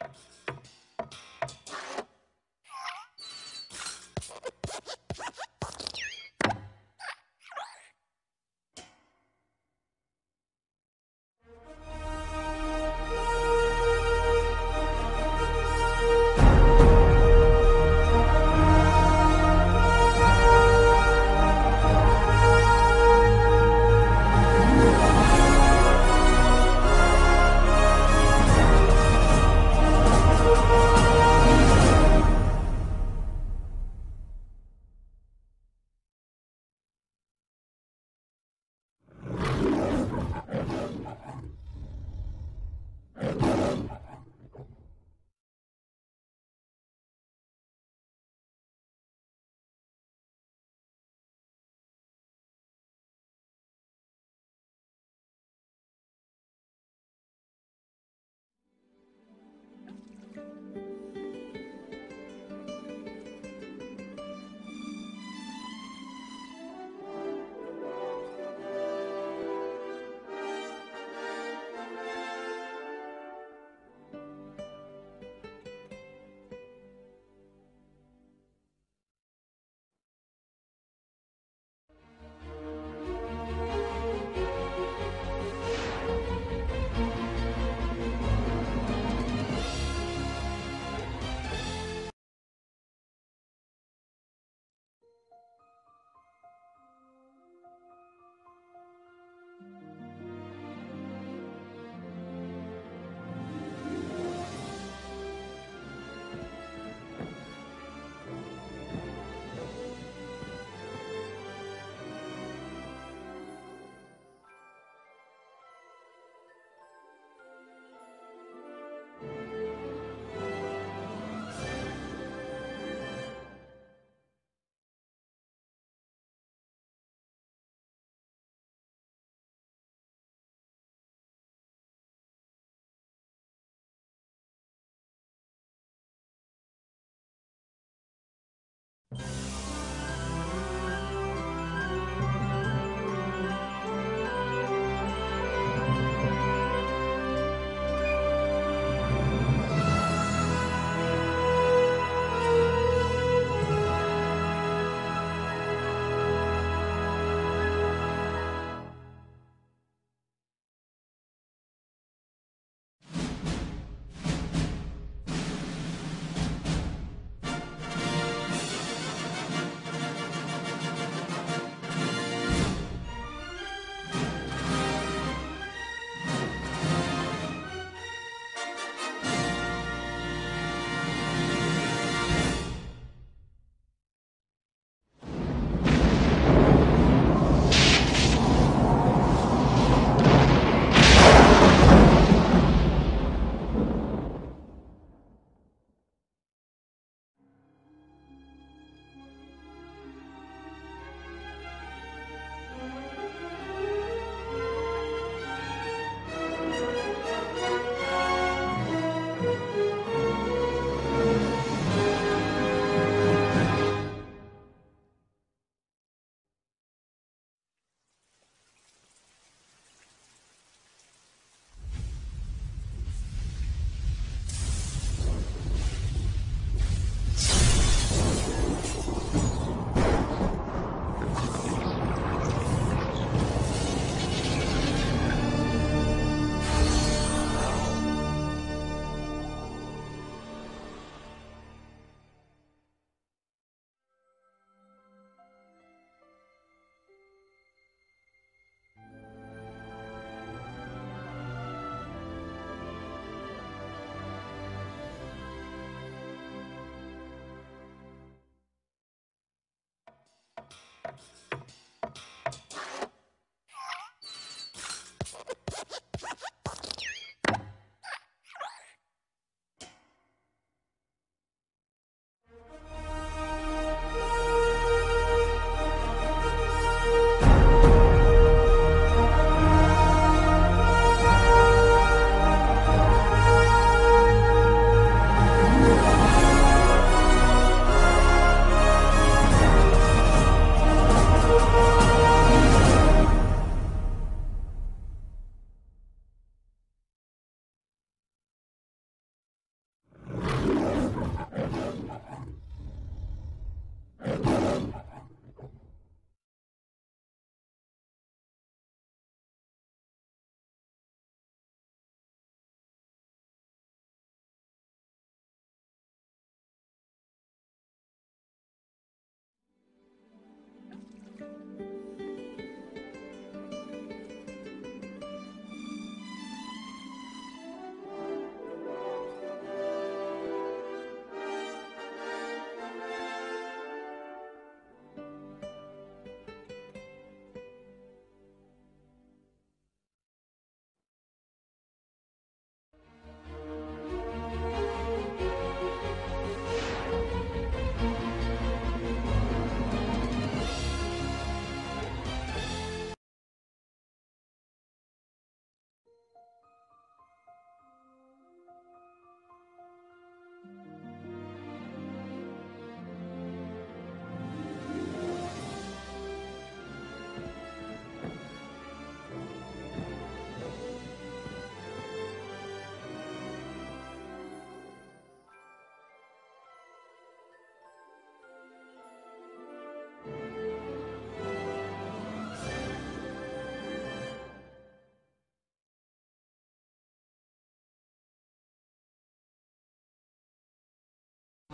Thank you.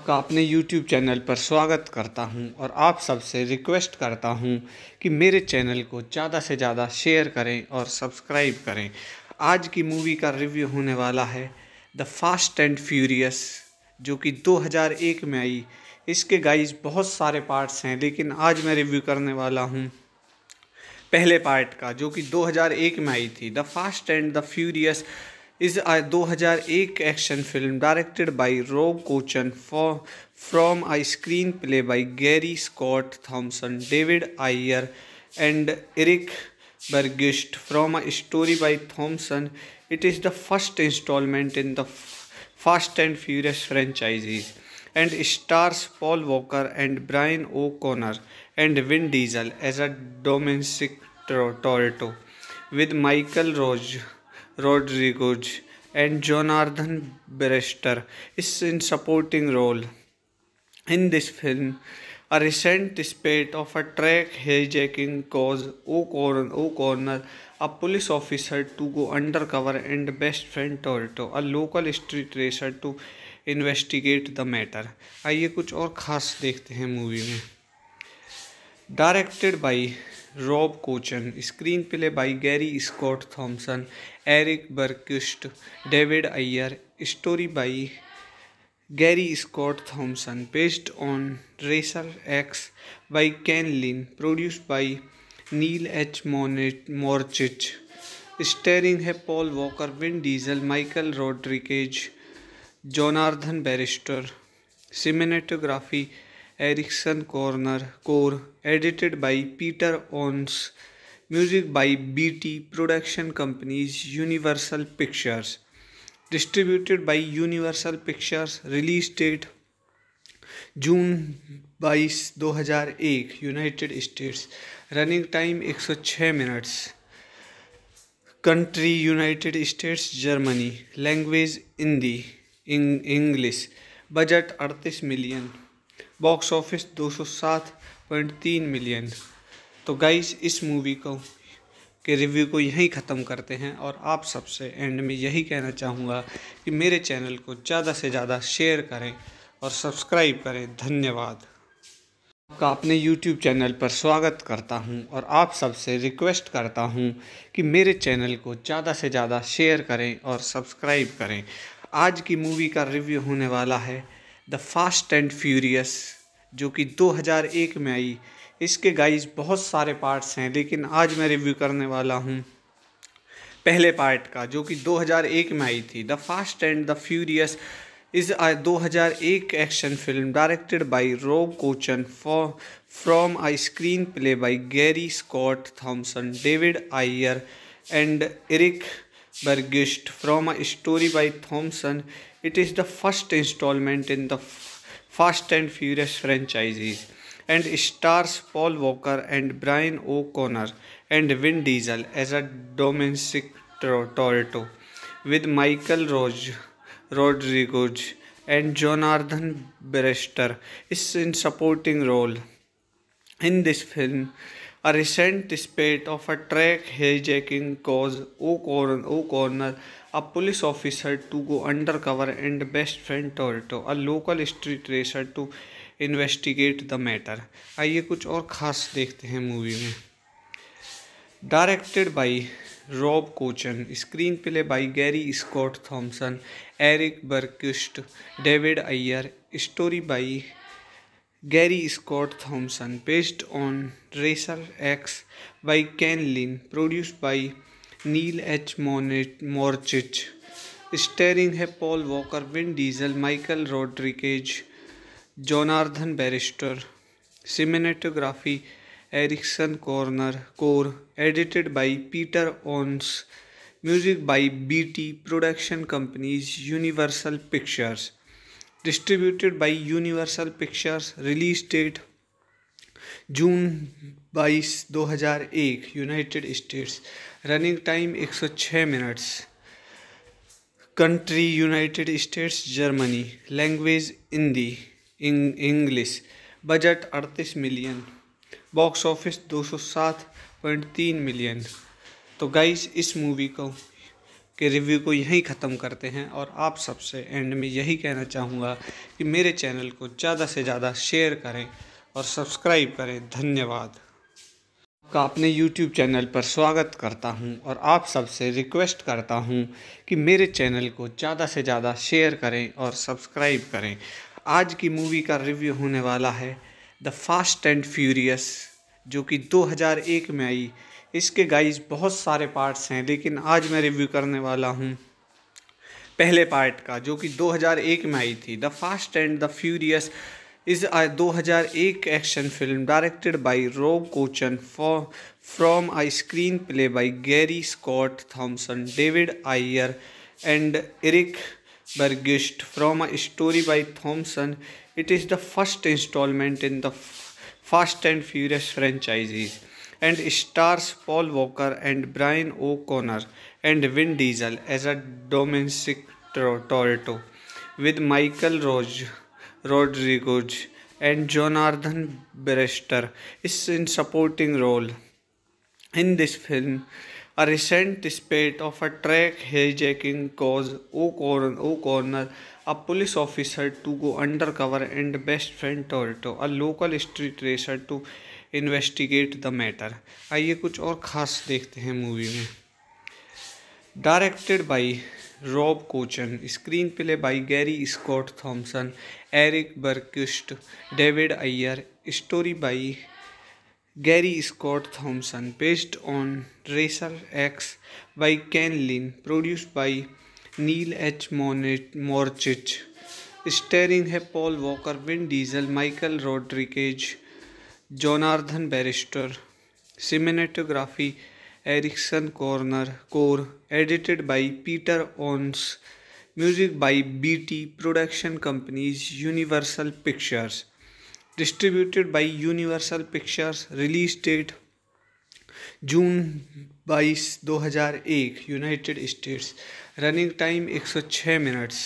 आपका अपने YouTube channel पर स्वागत करता हूं और आप सबसे रिक्वेस्ट करता हूं कि मेरे चैनल को ज़्यादा से ज़्यादा शेयर करें और सब्सक्राइब करें आज की मूवी का रिव्यू होने वाला है द फास्ट एंड फ्यूरियस जो कि 2001 में आई इसके गाइस बहुत सारे पार्ट्स हैं लेकिन आज मैं रिव्यू करने वाला हूँ पहले पार्ट का जो कि 2001 में आई थी the fast and the Furious a 2001 action film directed by Rob Cohen from from a screenplay by Gary Scott Thompson, David Ayer, and Eric Bergist from a story by Thompson. It is the first installment in the Fast and Furious franchises and stars Paul Walker and Brian O'Connor and Vin Diesel as a domestic Toretto with Michael Rose. Rodriguez and Jordana Brewster is in supporting role in this film a recent spate of a truck hijacking cause O corn O'Conner a police officer to go under cover and best friend Toretto a local street racer to investigate the matter आइए कुछ और खास देखते हैं movie में directed by Rob Cohen screen play by Gary Scott Thompson Eric Bergquist David Ayer story by Gary Scott Thompson based on racer X by Ken Li produce by Neal H Morchich. Starring है Paul Walker Vin Diesel Michael Rodriguez Jordana Brewster cinematography Ericson corner Core edited by Peter Honess music by BT production companies Universal Pictures distributed by Universal Pictures release date June बाईस दो हजार एक United States running time एक सौ छः minutes country United States Germany language Hindi English budget अड़तीस million box office दो सौ सात पॉइंट तीन मिलियन तो गाइस इस मूवी को के रिव्यू को यहीं ख़त्म करते हैं और आप सबसे एंड में यही कहना चाहूँगा कि मेरे चैनल को ज़्यादा से ज़्यादा शेयर करें और सब्सक्राइब करें धन्यवाद आपका अपने YouTube चैनल पर स्वागत करता हूं और आप सबसे रिक्वेस्ट करता हूं कि मेरे चैनल को ज़्यादा से ज़्यादा शेयर करें और सब्सक्राइब करें आज की मूवी का रिव्यू होने वाला है द फास्ट एंड फ्यूरियस जो कि 2001 में आई इसके गाइस बहुत सारे पार्ट्स हैं लेकिन आज मैं रिव्यू करने वाला हूँ पहले पार्ट का जो कि 2001 में आई थी the fast and the furious is a 2001 action film directed by Rob Cohen from a screen play by Gary Scott Thompson David Ayer and Eric Bergquist from a story by Thompson it is the first instalment in the fast and furious franchises and stars Paul Walker and Brian O'Connor and Vin Diesel as a domestic Toretto with Michael Roj, Rodriguez and Jonathan Brewster is in supporting role. In this film, a recent spate of a track hijacking caused O'Connor, a police officer, to go undercover and best friend Toretto, a local street racer, to investigate the matter आइए कुछ और ख़ास देखते हैं movie में directed by Rob Cohen screen play by Gary Scott Thompson Eric Bergquist David Ayer story by Gary Scott Thompson based on racer X by Ken Li produce by Neal H मोनिट मॉर्चिच starring है Paul Walker Vin Diesel Michael Rodriguez Jordana Brewster cinematography Ericson corner Core edited by Peter Honess music by BT production companies Universal Pictures distributed by Universal Pictures release date June हजार 2001 United States running time 106 minutes country United States Germany language Hindi English budget अड़तीस million box office दो सौ सात point तीन million तो guys इस movie को के रिव्यू को यहीं ख़त्म करते हैं और आप सबसे एंड में यही कहना चाहूँगा कि मेरे चैनल को ज़्यादा से ज़्यादा शेयर करें और सब्सक्राइब करें धन्यवाद आपका अपने यूट्यूब चैनल पर स्वागत करता हूं और आप सबसे रिक्वेस्ट करता हूं कि मेरे चैनल को ज़्यादा से ज़्यादा शेयर करें और सब्सक्राइब करें आज की मूवी का रिव्यू होने वाला है द फास्ट एंड फ्यूरियस जो कि 2001 में आई इसके गाइस बहुत सारे पार्ट्स हैं लेकिन आज मैं रिव्यू करने वाला हूँ पहले पार्ट का जो कि 2001 में आई थी the fast and the furious is हज़ार 2001 action film directed by Rob Cohen from a screen play by Gary Scott Thompson David Ayer and Eric Burgist from a story by Thompson. It is the first installment in the Fast and Furious franchises and stars Paul Walker and Brian O'Connor and Vin Diesel as a domestic Toretto with Michael Roj- Rodriguez and Jonathan Brewster is in supporting role. In this film, A recent spate of a track hijacking caused O'Connor, a police officer, to go undercover and best friend Torito, a local street racer, to investigate the matter. आइए कुछ और ख़ास देखते हैं movie में directed by Rob Cohen screen play by Gary Scott Thompson Eric Bergquist David Ayer story by Gary Scott Scott based on racer X by Ken Li Lin by Neal H H. Morchich starring है Paul Walker Vin Diesel Michael Rodriguez Jordana Brewster cinematography Ericson corner Core edited by Peter Honess music by B T production companies Universal Pictures distributed by Universal Pictures, release date June हज़ार 2001 United States running time एक सौ छः minutes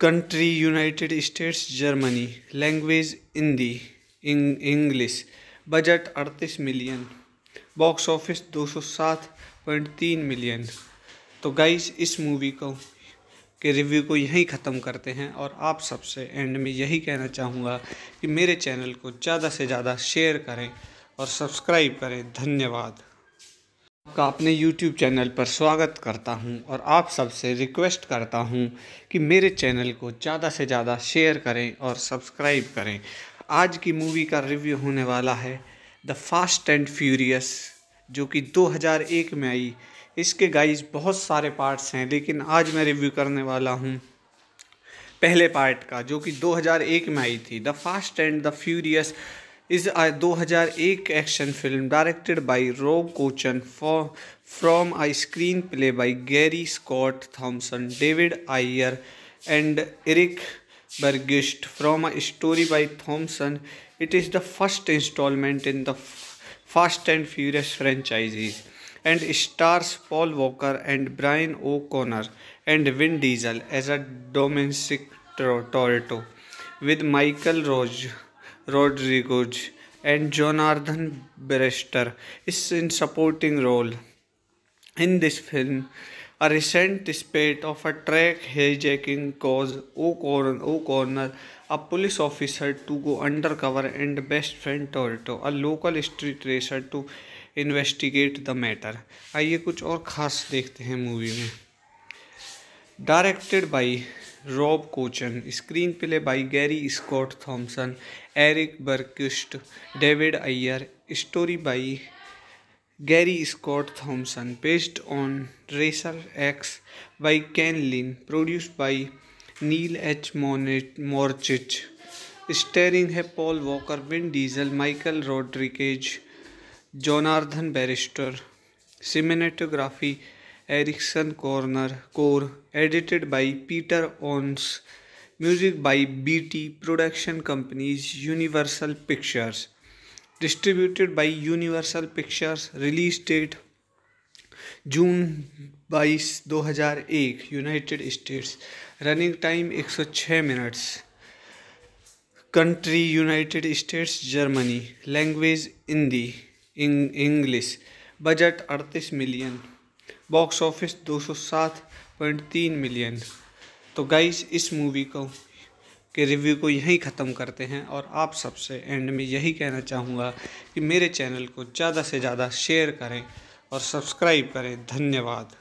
country United States Germany language Hindi English budget अड़तीस million box office दो सौ सात point तीन million तो गाइस इस मूवी को के रिव्यू को यहीं ख़त्म करते हैं और आप सबसे एंड में यही कहना चाहूँगा कि मेरे चैनल को ज़्यादा से ज़्यादा शेयर करें और सब्सक्राइब करें धन्यवाद आपका अपने YouTube चैनल पर स्वागत करता हूं और आप सबसे रिक्वेस्ट करता हूं कि मेरे चैनल को ज़्यादा से ज़्यादा शेयर करें और सब्सक्राइब करें आज की मूवी का रिव्यू होने वाला है द फास्ट एंड फ्यूरियस जो कि 2001 में आई इसके गाइस बहुत सारे पार्ट्स हैं लेकिन आज मैं रिव्यू करने वाला हूँ पहले पार्ट का जो कि 2001 में आई थी the fast and the furious is a 2001 action film directed by Rob Cohen from a screen play by Gary Scott Thompson David Ayer and Eric Bergquist from a story by Thompson it is the first instalment in the fast and furious franchises and stars Paul Walker and Brian O'Connor and Vin Diesel as a domestic Toretto with Michael Roj, Rodriguez and Jonathan Brewster is in supporting role. In this film, a recent spate of a track hijacking caused O'Connor, a police officer, to go undercover and best friend Toretto, a local street racer, to investigate the matter आइए कुछ और ख़ास देखते हैं movie में directed by Rob Cohen screen play by Gary Scott Thompson Eric Bergquist David Ayer story by Gary Scott Thompson based on racer X by Ken Li produce by Neal H Monet मोर्चिच starring है Paul Walker Vin Diesel Michael Rodriguez Jordana Brewster cinematography Ericson corner Core edited by Peter Honess music by BT production companies Universal Pictures distributed by Universal Pictures release date June हजार 2001 United States running time 106 minutes country United States Germany language Hindi English budget अड़तीस million box office दो सौ सात point तीन million तो guys इस movie को के रिव्यू को यहीं ख़त्म करते हैं और आप सबसे एंड में यही कहना चाहूँगा कि मेरे चैनल को ज़्यादा से ज़्यादा शेयर करें और सब्सक्राइब करें धन्यवाद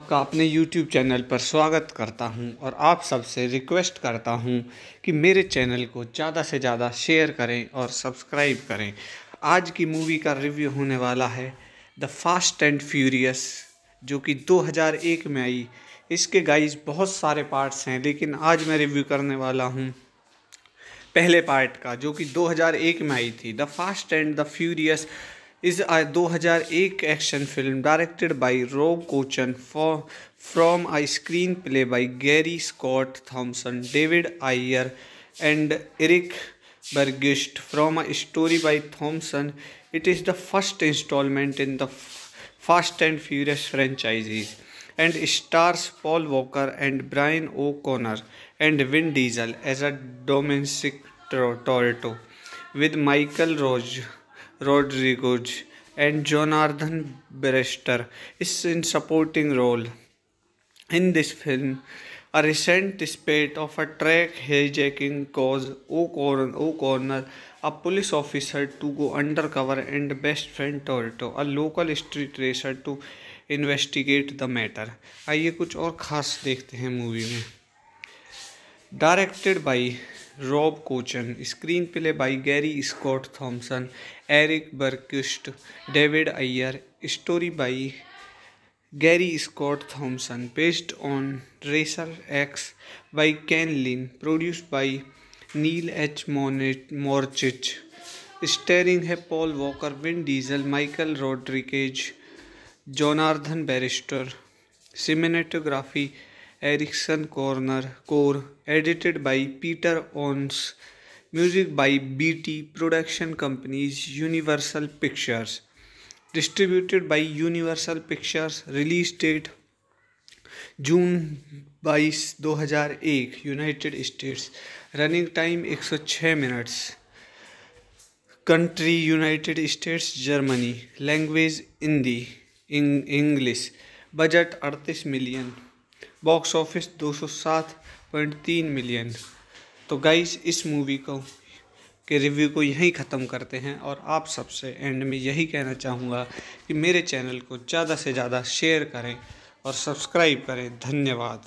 आपका अपने YouTube चैनल पर स्वागत करता हूं और आप सबसे रिक्वेस्ट करता हूं कि मेरे चैनल को ज़्यादा से ज़्यादा शेयर करें और सब्सक्राइब करें आज की मूवी का रिव्यू होने वाला है द फास्ट एंड फ्यूरियस जो कि 2001 में आई इसके गाइस बहुत सारे पार्ट्स हैं लेकिन आज मैं रिव्यू करने वाला हूँ पहले पार्ट का जो कि 2001 में आई थी the fast and the furious is a 2001 action film directed by Rob Cohen from a screen play by Gary Scott Thompson David Ayer and Eric Bergist from a story by Thompson. It is the first installment in the Fast and Furious franchises and stars Paul Walker and Brian O'Connor and Vin Diesel as a domestic Toretto with Michael Roj, Rodriguez and Jonathan Brewster is in supporting role. In this film, A recent spate of a track hijacking caused O'Connor, a police officer, to go undercover and best friend Torito, a local street racer, to investigate the matter. आइए कुछ और खास देखते हैं movie में directed by Rob Cohen screen play by Gary Scott Thompson Eric Bergquist David Ayer story by Gary Scott Thompson based on X by Ken Li Lin, by Neal H Moritz Morchich. Starring है Paul Walker Vin Diesel Michael Rodriguez Jordana Brewster cinematography Ericson corner Core edited by Peter Honess music by BT production companies Universal Pictures distributed by Universal Pictures release date June 22 2001 United States running time 106 minutes country United States Germany language Hindi English budget 38 million box office 207.3 million तो guys इस movie को के review को यहीं ख़त्म करते हैं और आप सबसे एंड में यही कहना चाहूँगा कि मेरे चैनल को ज़्यादा से ज़्यादा शेयर करें और सब्सक्राइब करें धन्यवाद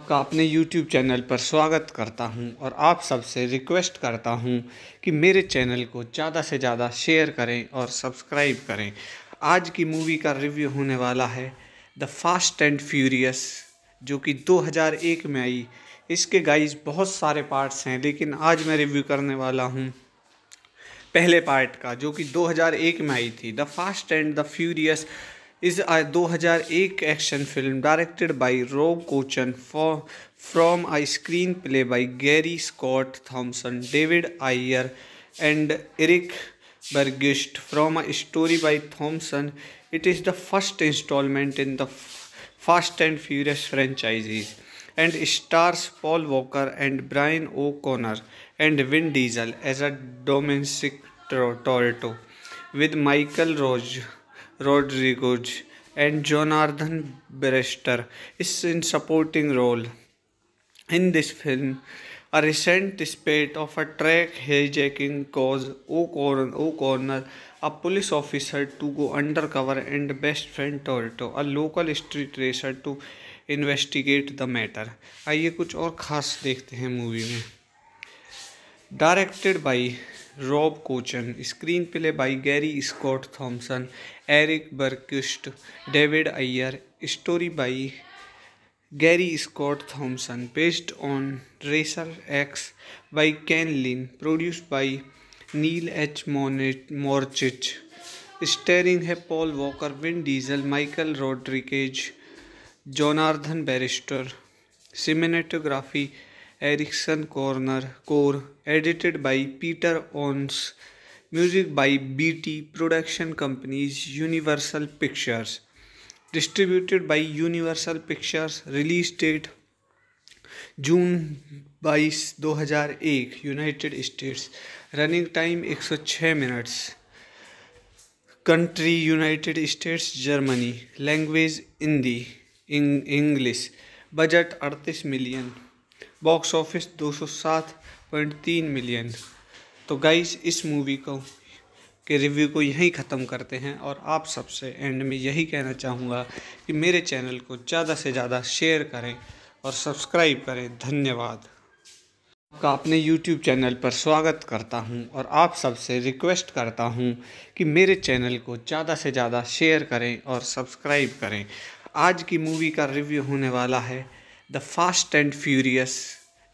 आपका अपने यूट्यूब चैनल पर स्वागत करता हूं और आप सबसे रिक्वेस्ट करता हूं कि मेरे चैनल को ज़्यादा से ज़्यादा शेयर करें और सब्सक्राइब करें आज की मूवी का रिव्यू होने वाला है द फास्ट एंड फ्यूरियस जो कि 2001 में आई इसके गाइस बहुत सारे पार्ट्स हैं लेकिन आज मैं रिव्यू करने वाला हूँ पहले पार्ट का जो कि 2001 में आई थी the fast and the furious is इस दो हज़ार एक action film directed by Rob Cohen from a screen play by Gary Scott Thompson David Ayer and Erik Bergquist from a story by Thompson it is the first instalment in the fast and furious franchises and stars Paul Walker and Brian O'Conner and Vin Diesel as a Dominic Toretto with Michael Rose Rodriguez and Jordana Brewster is in supporting role in this film a recent spate of a truck है hijacking cause O corn O'Conner a police officer to go under cover and best friend Toretto a local street racer to investigate the matter आइए कुछ और खास देखते हैं movie में directed by Rob Cohen screen play by Gary Scott Thompson Eric Bergquist David Ayer story by Gary Scott Thompson based on racer X by Ken Li produced by Neal H Monet मोर्चिच starring है Paul Walker Vin Diesel Michael Rodriguez Jordana Brewster cinematography Ericson corner Core edited by Peter Honess music by B T production companies Universal Pictures distributed by Universal Pictures release date June बाईस दो हजार एक United States running time एक सौ छः minutes country United States Germany language Hindi English budget अड़तीस million box office 207.3 million तो guys इस मूवी को के रिव्यू को यहीं ख़त्म करते हैं और आप सबसे एंड में यही कहना चाहूँगा कि मेरे चैनल को ज़्यादा से ज़्यादा शेयर करें और सब्सक्राइब करें धन्यवाद आपका अपने YouTube चैनल पर स्वागत करता हूं और आप सबसे रिक्वेस्ट करता हूं कि मेरे चैनल को ज़्यादा से ज़्यादा शेयर करें और सब्सक्राइब करें आज की मूवी का रिव्यू होने वाला है द फास्ट एंड फ्यूरियस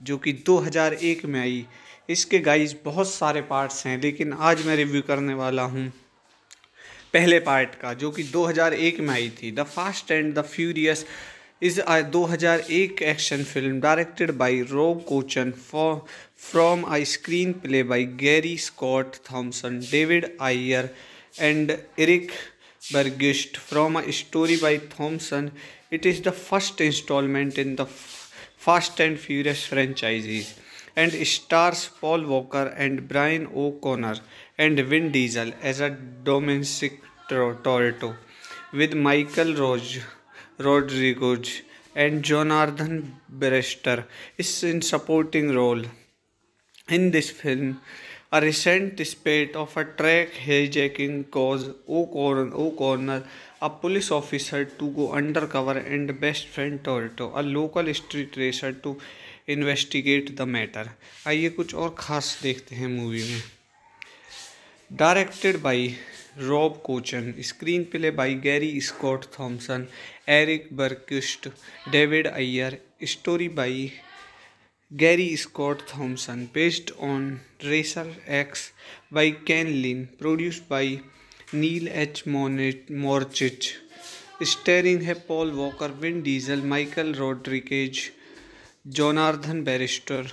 जो कि 2001 में आई इसके गाइस बहुत सारे पार्ट्स हैं लेकिन आज मैं रिव्यू करने वाला हूँ पहले पार्ट का जो कि 2001 में आई थी the fast and the furious is हजार 2001 action film directed by Rob Cohen from a screen play by Gary Scott Thompson David Ayer and Eric Bergist from a story by Thompson. It is the first installment in the Fast and Furious franchises and stars Paul Walker and Brian O'Connor and Vin Diesel as a domestic Toretto with Michael Roj- Rodriguez and Jonathan Brewster is in supporting role. In this film, A recent spate of a track hijacking caused o o O'Connor, a police officer, to go undercover and best friend toronto a local street racer, to investigate the matter. आइए कुछ और खास देखते हैं movie में directed by Rob Cohen screen play by Gary Scott Thompson Eric Bergquist David Ayer story by Gary Scott Thompson, based on Racer X by Ken Lin, produced by Neil H. Morchich, starring Paul Walker, Vin Diesel, Michael Rodriguez, Jonathan Barrister,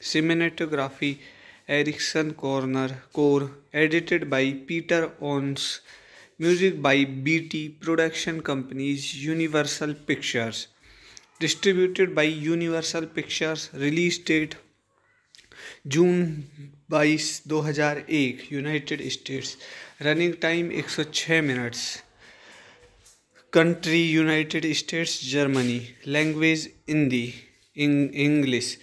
cinematography Erickson Corner Core, edited by Peter Ons, music by BT Production Companies, Universal Pictures. Distributed by Universal Pictures release date June 22 2001 United States running time 106 minutes country United States Germany language Hindi English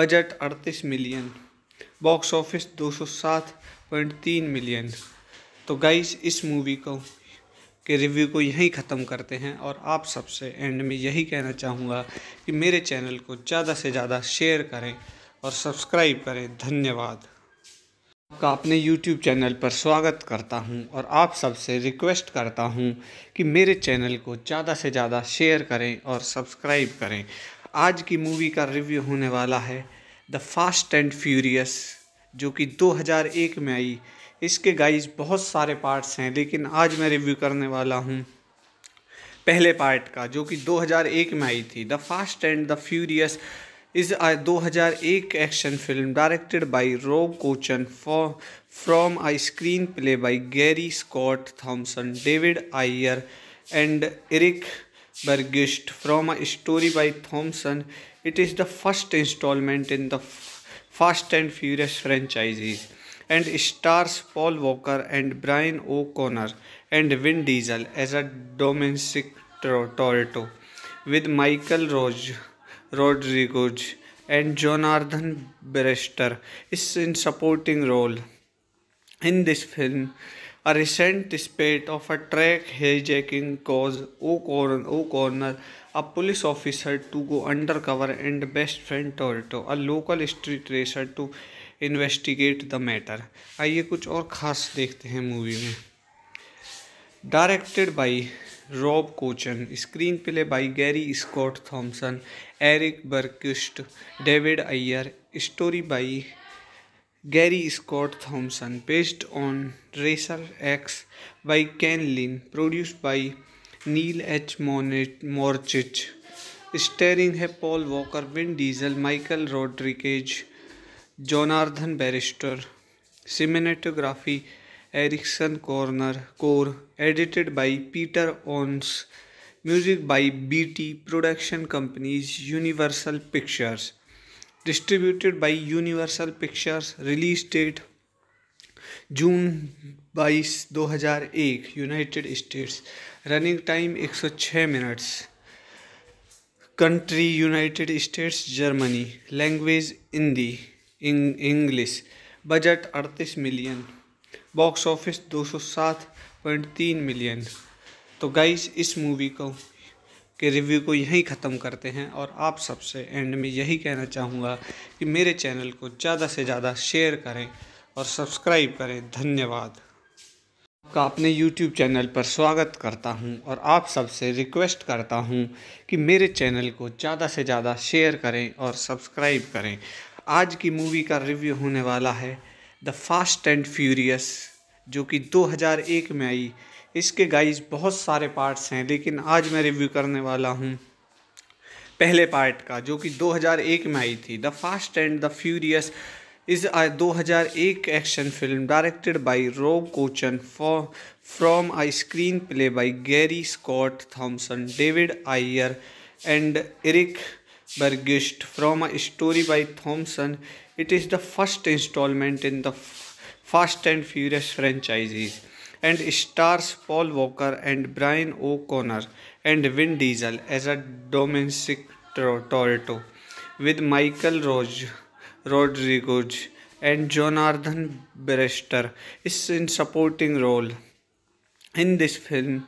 budget 38 million box office 207.3 million तो guys इस movie को के review को यहीं ख़त्म करते हैं और आप सबसे एंड में यही कहना चाहूँगा कि मेरे चैनल को ज़्यादा से ज़्यादा शेयर करें और सब्सक्राइब करें धन्यवाद आपका अपने YouTube चैनल पर स्वागत करता हूं और आप सबसे रिक्वेस्ट करता हूं कि मेरे चैनल को ज़्यादा से ज़्यादा शेयर करें और सब्सक्राइब करें आज की मूवी का रिव्यू होने वाला है द फास्ट एंड फ्यूरियस जो कि 2001 में आई इसके गाइस बहुत सारे पार्ट्स हैं लेकिन आज मैं रिव्यू करने वाला हूँ पहले पार्ट का जो कि 2001 में आई थी the fast and the furious is a 2001 action film directed by Rob Cohen from a screen play by Gary Scott Thompson David Ayer and Eric Bergquist from a story by Thompson it is the first instalment in the fast and furious franchises and stars Paul Walker and Brian O'Connor and Vin Diesel as a domestic Toretto with Michael Roj, Rodriguez and Jonathan Brewster is in supporting role. In this film, a recent spate of a track hijacking caused O'Connor, a police officer, to go undercover and best friend Toretto, a local street racer, to investigate the matter आइए कुछ और ख़ास देखते हैं movie में directed by Rob Cohen screen play by Gary Scott Thompson Eric Bergquist David Ayer story by Gary Scott Thompson based on racer X by Ken Li produce by Neal H Moritz starring है Paul Walker Vin Diesel Michael Rodriguez Jordana Brewster cinematography Ericson corner Core edited by Peter Honess music by BT production companies Universal Pictures distributed by Universal Pictures release date June 22 2001 United States running time 106 minutes country United States Germany language Hindi English budget अड़तीस million box office दो सौ सात point तीन million तो guys इस movie को के review को यहीं ख़त्म करते हैं और आप सबसे एंड में यही कहना चाहूँगा कि मेरे चैनल को ज़्यादा से ज़्यादा शेयर करें और सब्सक्राइब करें धन्यवाद आपका अपने यूट्यूब चैनल पर स्वागत करता हूं और आप सबसे रिक्वेस्ट करता हूं कि मेरे चैनल को ज़्यादा से ज़्यादा शेयर करें और सब्सक्राइब करें आज की मूवी का रिव्यू होने वाला है द फास्ट एंड फ्यूरियस जो कि 2001 में आई इसके गाइस बहुत सारे पार्ट्स हैं लेकिन आज मैं रिव्यू करने वाला हूँ पहले पार्ट का जो कि 2001 में आई थी the fast and the furious is a 2001 action film directed by Rob Cohen from a screen play by Gary Scott Thompson David Ayer and Eric Burgist from a story by Thompson. It is the first installment in the Fast and Furious franchises and stars Paul Walker and Brian O'Connor and Vin Diesel as a domestic Toretto with Michael Roj- Rodriguez and Jonathan Brewster is in supporting role. In this film,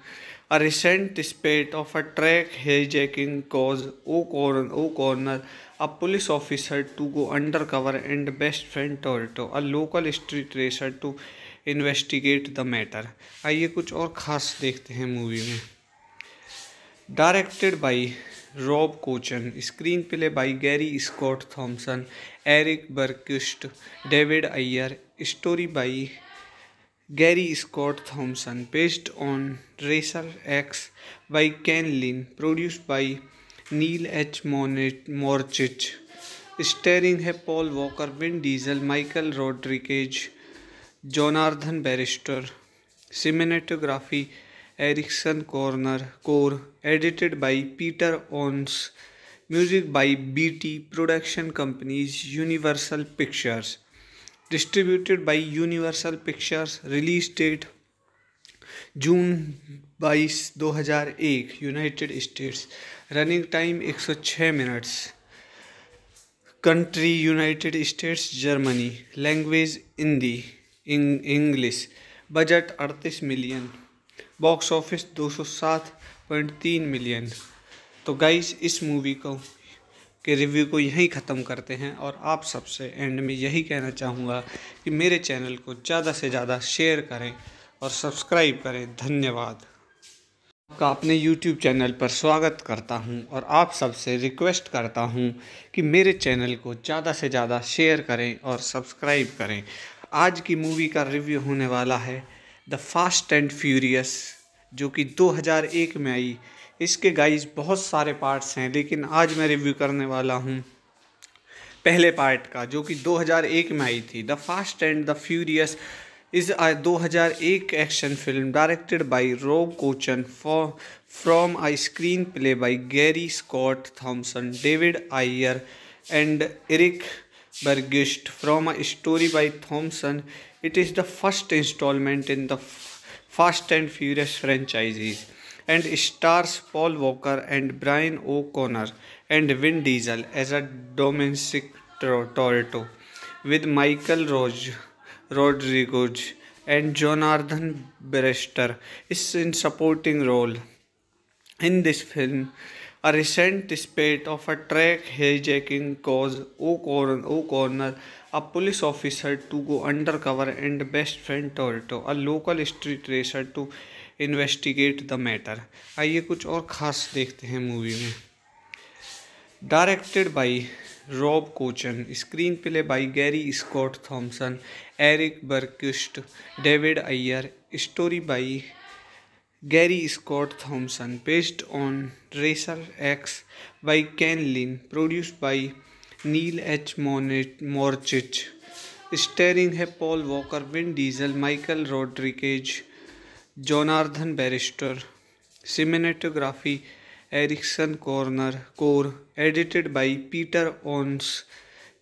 A recent spate of a track hijacking caused O'Connor, O'Connor, a police officer, to go undercover and best friend Torito, a local street racer, to investigate the matter. आइए कुछ और खास देखते हैं movie में directed by Rob Cohen screen play by Gary Scott Thompson Eric Bergquist David Ayer story by Gary Scott Thompson based on Racer X by Ken Lin produced by Neil H. Morchich starring है Paul Walker, Vin Diesel, Michael Rodriguez, Jonathan Barrister cinematography Erickson Corner core edited by Peter Ons music by BT production companies Universal Pictures distributed by Universal Pictures release date June 22 2001 United States running time 106 minutes country United States Germany language Hindi English budget 38 million box office 207.3 million तो guys इस movie को के review को यहीं ख़त्म करते हैं और आप सबसे एंड में यही कहना चाहूँगा कि मेरे चैनल को ज़्यादा से ज़्यादा शेयर करें और सब्सक्राइब करें धन्यवाद आपका अपने YouTube चैनल पर स्वागत करता हूं और आप सबसे रिक्वेस्ट करता हूं कि मेरे चैनल को ज़्यादा से ज़्यादा शेयर करें और सब्सक्राइब करें आज की मूवी का रिव्यू होने वाला है द फास्ट एंड फ्यूरियस जो कि 2001 में आई इसके गाइस बहुत सारे पार्ट्स हैं लेकिन आज मैं रिव्यू करने वाला हूँ पहले पार्ट का जो कि 2001 में आई थी the fast and the furious इस 2001 action film directed by Rob Cohen from a screen play by Gary Scott Thompson David Ayer and Eric Bergquist from a story by Thompson it is the first instalment in the fast and furious franchises and stars Paul Walker and Brian O'Connor and Vin Diesel as a domestic Toretto with Michael Roj, Rodriguez and Jonathan Brewster is in supporting role. In this film, a recent spate of a track hijacking caused O'Connor, a police officer, to go undercover and best friend Toretto, a local street racer, to investigate the matter आइए कुछ और ख़ास देखते हैं movie में directed by Rob Cohen screen play by Gary Scott Thompson Eric Bergquist David Ayer story by Gary Scott Thompson based on racer X by Ken Li produce by Neal H Monet मोर्चिच starring है Paul Walker Vin Diesel Michael Rodriguez Jordana Brewster cinematography Ericson corner Core edited by Peter Honess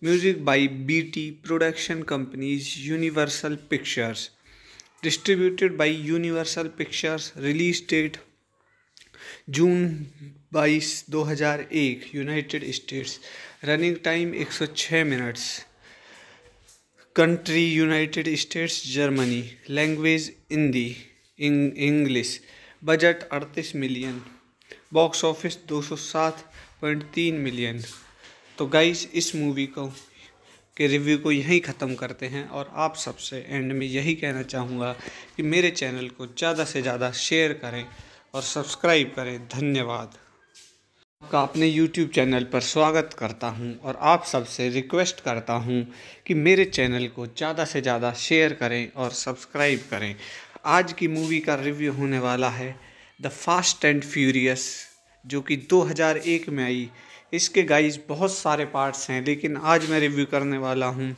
music by BT production companies Universal Pictures distributed by Universal Pictures release date June 22 2001 United States running time 106 minutes country United States Germany language Hindi English budget अड़तीस million box office दो सौ सात point तीन million तो guys इस movie को के review को यहीं ख़त्म करते हैं और आप सबसे एंड में यही कहना चाहूँगा कि मेरे चैनल को ज़्यादा से ज़्यादा शेयर करें और सब्सक्राइब करें धन्यवाद आपका अपने YouTube चैनल पर स्वागत करता हूं और आप सबसे रिक्वेस्ट करता हूं कि मेरे चैनल को ज़्यादा से ज़्यादा शेयर करें और सब्सक्राइब करें आज की मूवी का रिव्यू होने वाला है द फास्ट एंड फ्यूरियस जो कि 2001 में आई इसके गाइस बहुत सारे पार्ट्स हैं लेकिन आज मैं रिव्यू करने वाला हूँ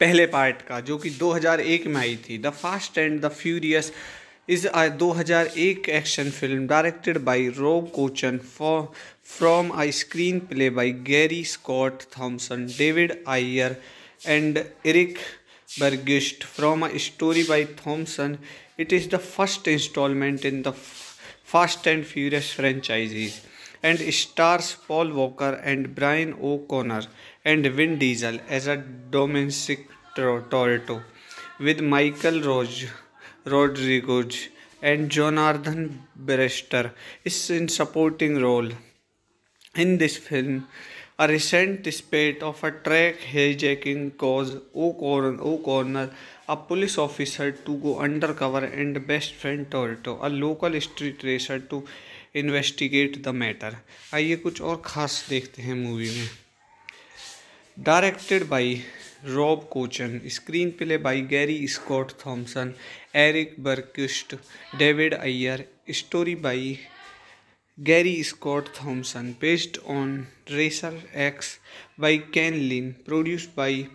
पहले पार्ट का जो कि 2001 में आई थी the fast and the furious is a 2001 action film directed by Rob Cohen from a screen play by Gary Scott Thompson David Ayer and Eric Bergist from a story by Thompson. It is the first installment in the Fast and Furious franchises and stars Paul Walker and Brian O'Connor and Vin Diesel as a domestic Toretto with Michael Roj, Rodriguez and Jonathan Brewster is in supporting role. In this film, A recent spate of a track hijacking caused O'Connor, a police officer, to go undercover and best friend Torito, a local street racer, to investigate the matter. आइए कुछ और खास देखते हैं movie में directed by Rob Cohen screen play by Gary Scott Thompson Eric Bergquist David Ayer story by Gary Scott Thompson, based on Racer X by Ken Lin, produced by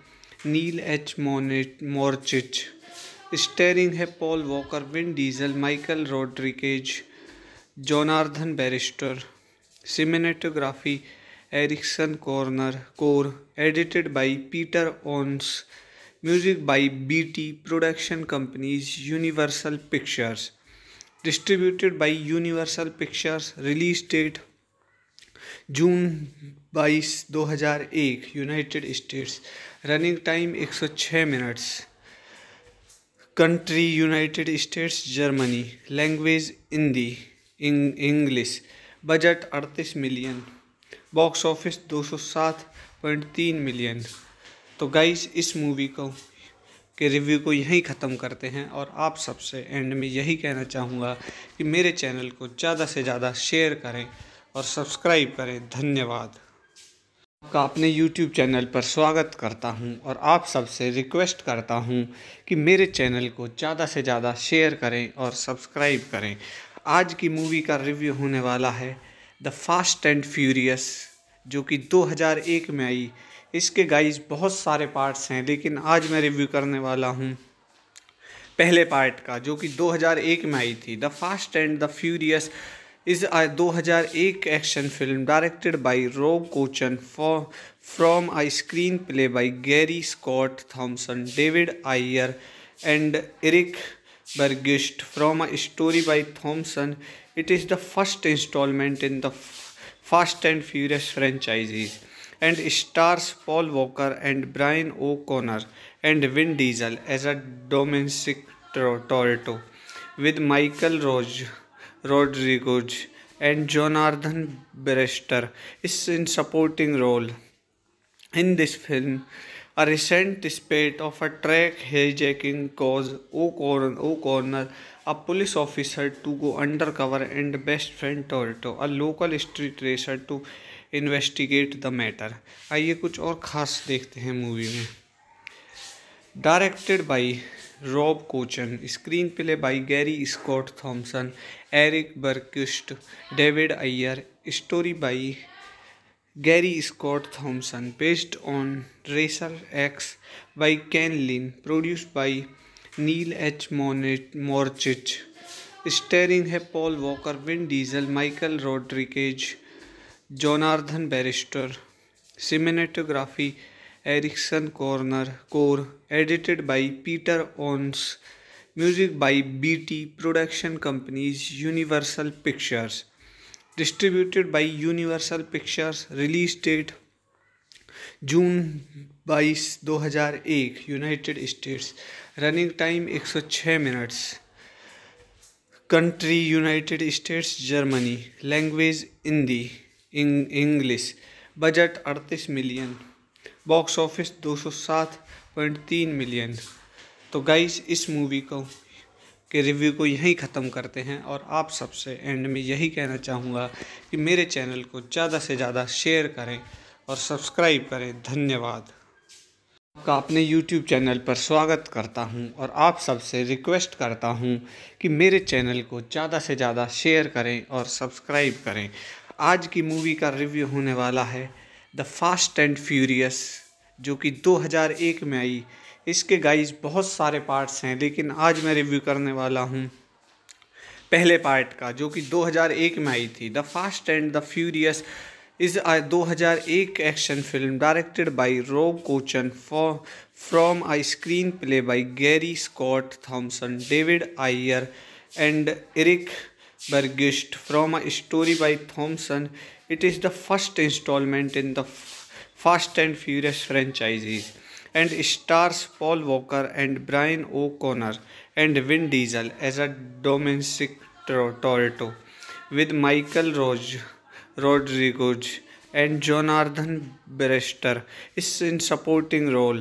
Neil H. Morchich, starring है Paul Walker, Vin Diesel, Michael Rodriguez, Jonathan Barrister, cinematography Erickson Corner, core edited by Peter Ons, music by BT Production Companies, Universal Pictures. Distributed by Universal Pictures release date June हजार 2001 United States running time 106 minutes country United States Germany language Hindi English budget 38 million box office 207.3 million तो guys इस movie को के review को यहीं ख़त्म करते हैं और आप सबसे एंड में यही कहना चाहूँगा कि मेरे चैनल को ज़्यादा से ज़्यादा शेयर करें और सब्सक्राइब करें धन्यवाद आपका अपने YouTube चैनल पर स्वागत करता हूं और आप सबसे रिक्वेस्ट करता हूं कि मेरे चैनल को ज़्यादा से ज़्यादा शेयर करें और सब्सक्राइब करें आज की मूवी का रिव्यू होने वाला है द फास्ट एंड फ्यूरियस जो कि 2001 में आई इसके गाइस बहुत सारे पार्ट्स हैं लेकिन आज मैं रिव्यू करने वाला हूँ पहले पार्ट का जो कि 2001 में आई थी the fast and the furious is a 2001 action film directed by Rob Cohen from a screen play by Gary Scott Thompson David Ayer and Eric Bergquist from a story by Thompson it is the first instalment in the fast and furious franchises and stars Paul Walker and Brian O'Connor and Vin Diesel as a domestic Toretto with Michael Roj- Rodriguez and Jonathan Brewster is in supporting role. In this film, a recent spate of a track hijacking caused O'Connor, O'Connor, a police officer, to go undercover and best friend Toretto, a local street racer, to investigate the matter आइए कुछ और ख़ास देखते हैं movie में directed by Rob Cohen screen play by Gary Scott Thompson Eric Bergquist David Ayer story by Gary Scott Thompson based on racer X by Ken Li produce by Neal H Monet मॉर्चिच starring है Paul Walker Vin Diesel Michael Rodriguez Jordana Brewster cinematography Ericson corner Core edited by Peter Honess music by BT production companies Universal Pictures distributed by Universal Pictures release date June हजार 2001 United States running time 106 minutes country United States Germany language Hindi English budget अड़तीस million box office 207.3 million तो guys इस movie को के review को यहीं ख़त्म करते हैं और आप सबसे एंड में यही कहना चाहूँगा कि मेरे चैनल को ज़्यादा से ज़्यादा शेयर करें और सब्सक्राइब करें धन्यवाद आपका अपने YouTube चैनल पर स्वागत करता हूं और आप सबसे रिक्वेस्ट करता हूं कि मेरे चैनल को ज़्यादा से ज़्यादा शेयर करें और सब्सक्राइब करें आज की मूवी का रिव्यू होने वाला है द फास्ट एंड फ्यूरियस जो कि 2001 में आई इसके गाइस बहुत सारे पार्ट्स हैं लेकिन आज मैं रिव्यू करने वाला हूँ पहले पार्ट का जो कि 2001 में आई थी the fast and the furious इस 2001 action film directed by Rob Cohen from a screen play by Gary Scott Thompson David Ayer and Eric Bergist from a story by Thompson. It is the first installment in the Fast and Furious franchises and stars Paul Walker and Brian O'Connor and Vin Diesel as a domestic Toretto with Michael Roj- Rodriguez and Jonathan Brewster is in supporting role.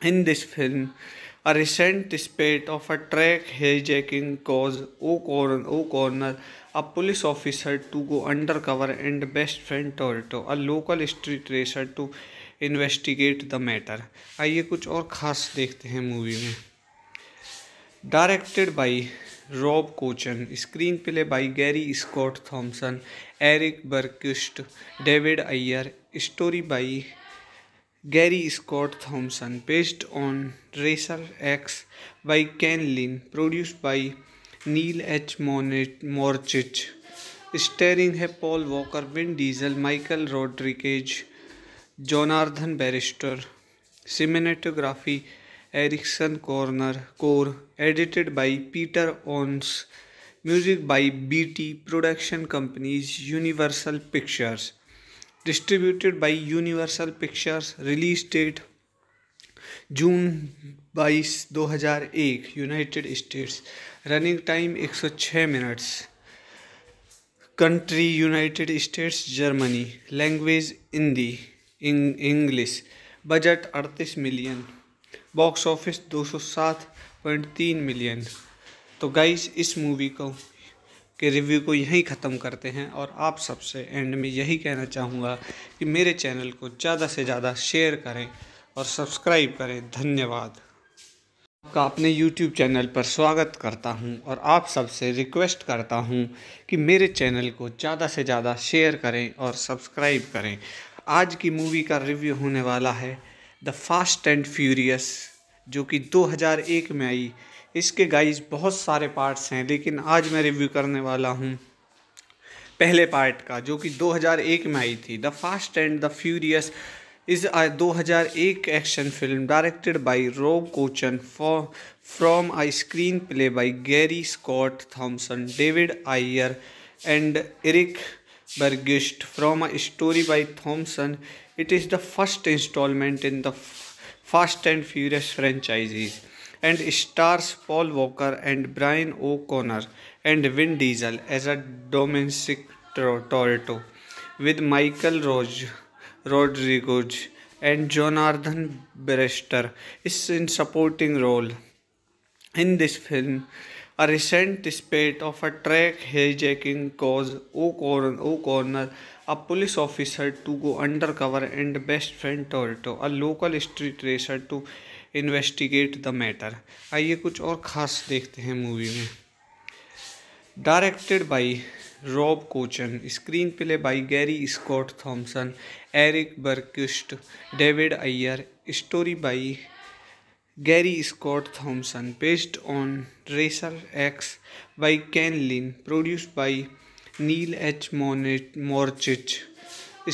In this film, A recent spate of a track hijacking caused O'Connor, a police officer, to go undercover and best friend Torito, a local street racer, to investigate the matter. आइए कुछ और खास देखते हैं movie में directed by Rob Cohen screen play by Gary Scott Thompson Erik Bergquist David Ayer story by Gary Scott Thompson, based on Racer X by Ken Lin, produced by Neil H. Morchich, starring Paul Walker, Vin Diesel, Michael Rodriguez, Jonathan Barrister, cinematography Erickson Corner Core, edited by Peter Ons, music by BT Production Companies, Universal Pictures. Distributed by Universal Pictures release date June 22 2001 United States running time 106 minutes country United States Germany language Hindi English budget 38 million box office 207.3 million तो guys इस movie को के review को यहीं ख़त्म करते हैं और आप सबसे एंड में यही कहना चाहूँगा कि मेरे चैनल को ज़्यादा से ज़्यादा शेयर करें और सब्सक्राइब करें धन्यवाद आपका अपने YouTube चैनल पर स्वागत करता हूं और आप सबसे रिक्वेस्ट करता हूं कि मेरे चैनल को ज़्यादा से ज़्यादा शेयर करें और सब्सक्राइब करें आज की मूवी का रिव्यू होने वाला है द फास्ट एंड फ्यूरियस जो कि 2001 में आई इसके गाइस बहुत सारे पार्ट्स हैं लेकिन आज मैं रिव्यू करने वाला हूँ पहले पार्ट का जो कि 2001 में आई थी the fast and the furious is a 2001 action film directed by Rob Cohen from a screen play by Gary Scott Thompson David Ayer and Eric Bergquist from a story by Thompson it is the first instalment in the fast and furious franchises and stars Paul Walker and Brian O'Connor and Vin Diesel as a domestic Toretto with Michael Roj, Rodriguez and Jonathan Brewster is in supporting role. In this film, a recent spate of a track hijacking caused O'Connor, a police officer, to go undercover and best friend Toretto, a local street racer, to investigate the matter आइए कुछ और ख़ास देखते हैं movie में directed by Rob Cohen screen play by Gary Scott Thompson Eric Bergquist David Ayer story by Gary Scott Thompson based on racer X by Ken Li produce by Neal H Monet मोर्चिच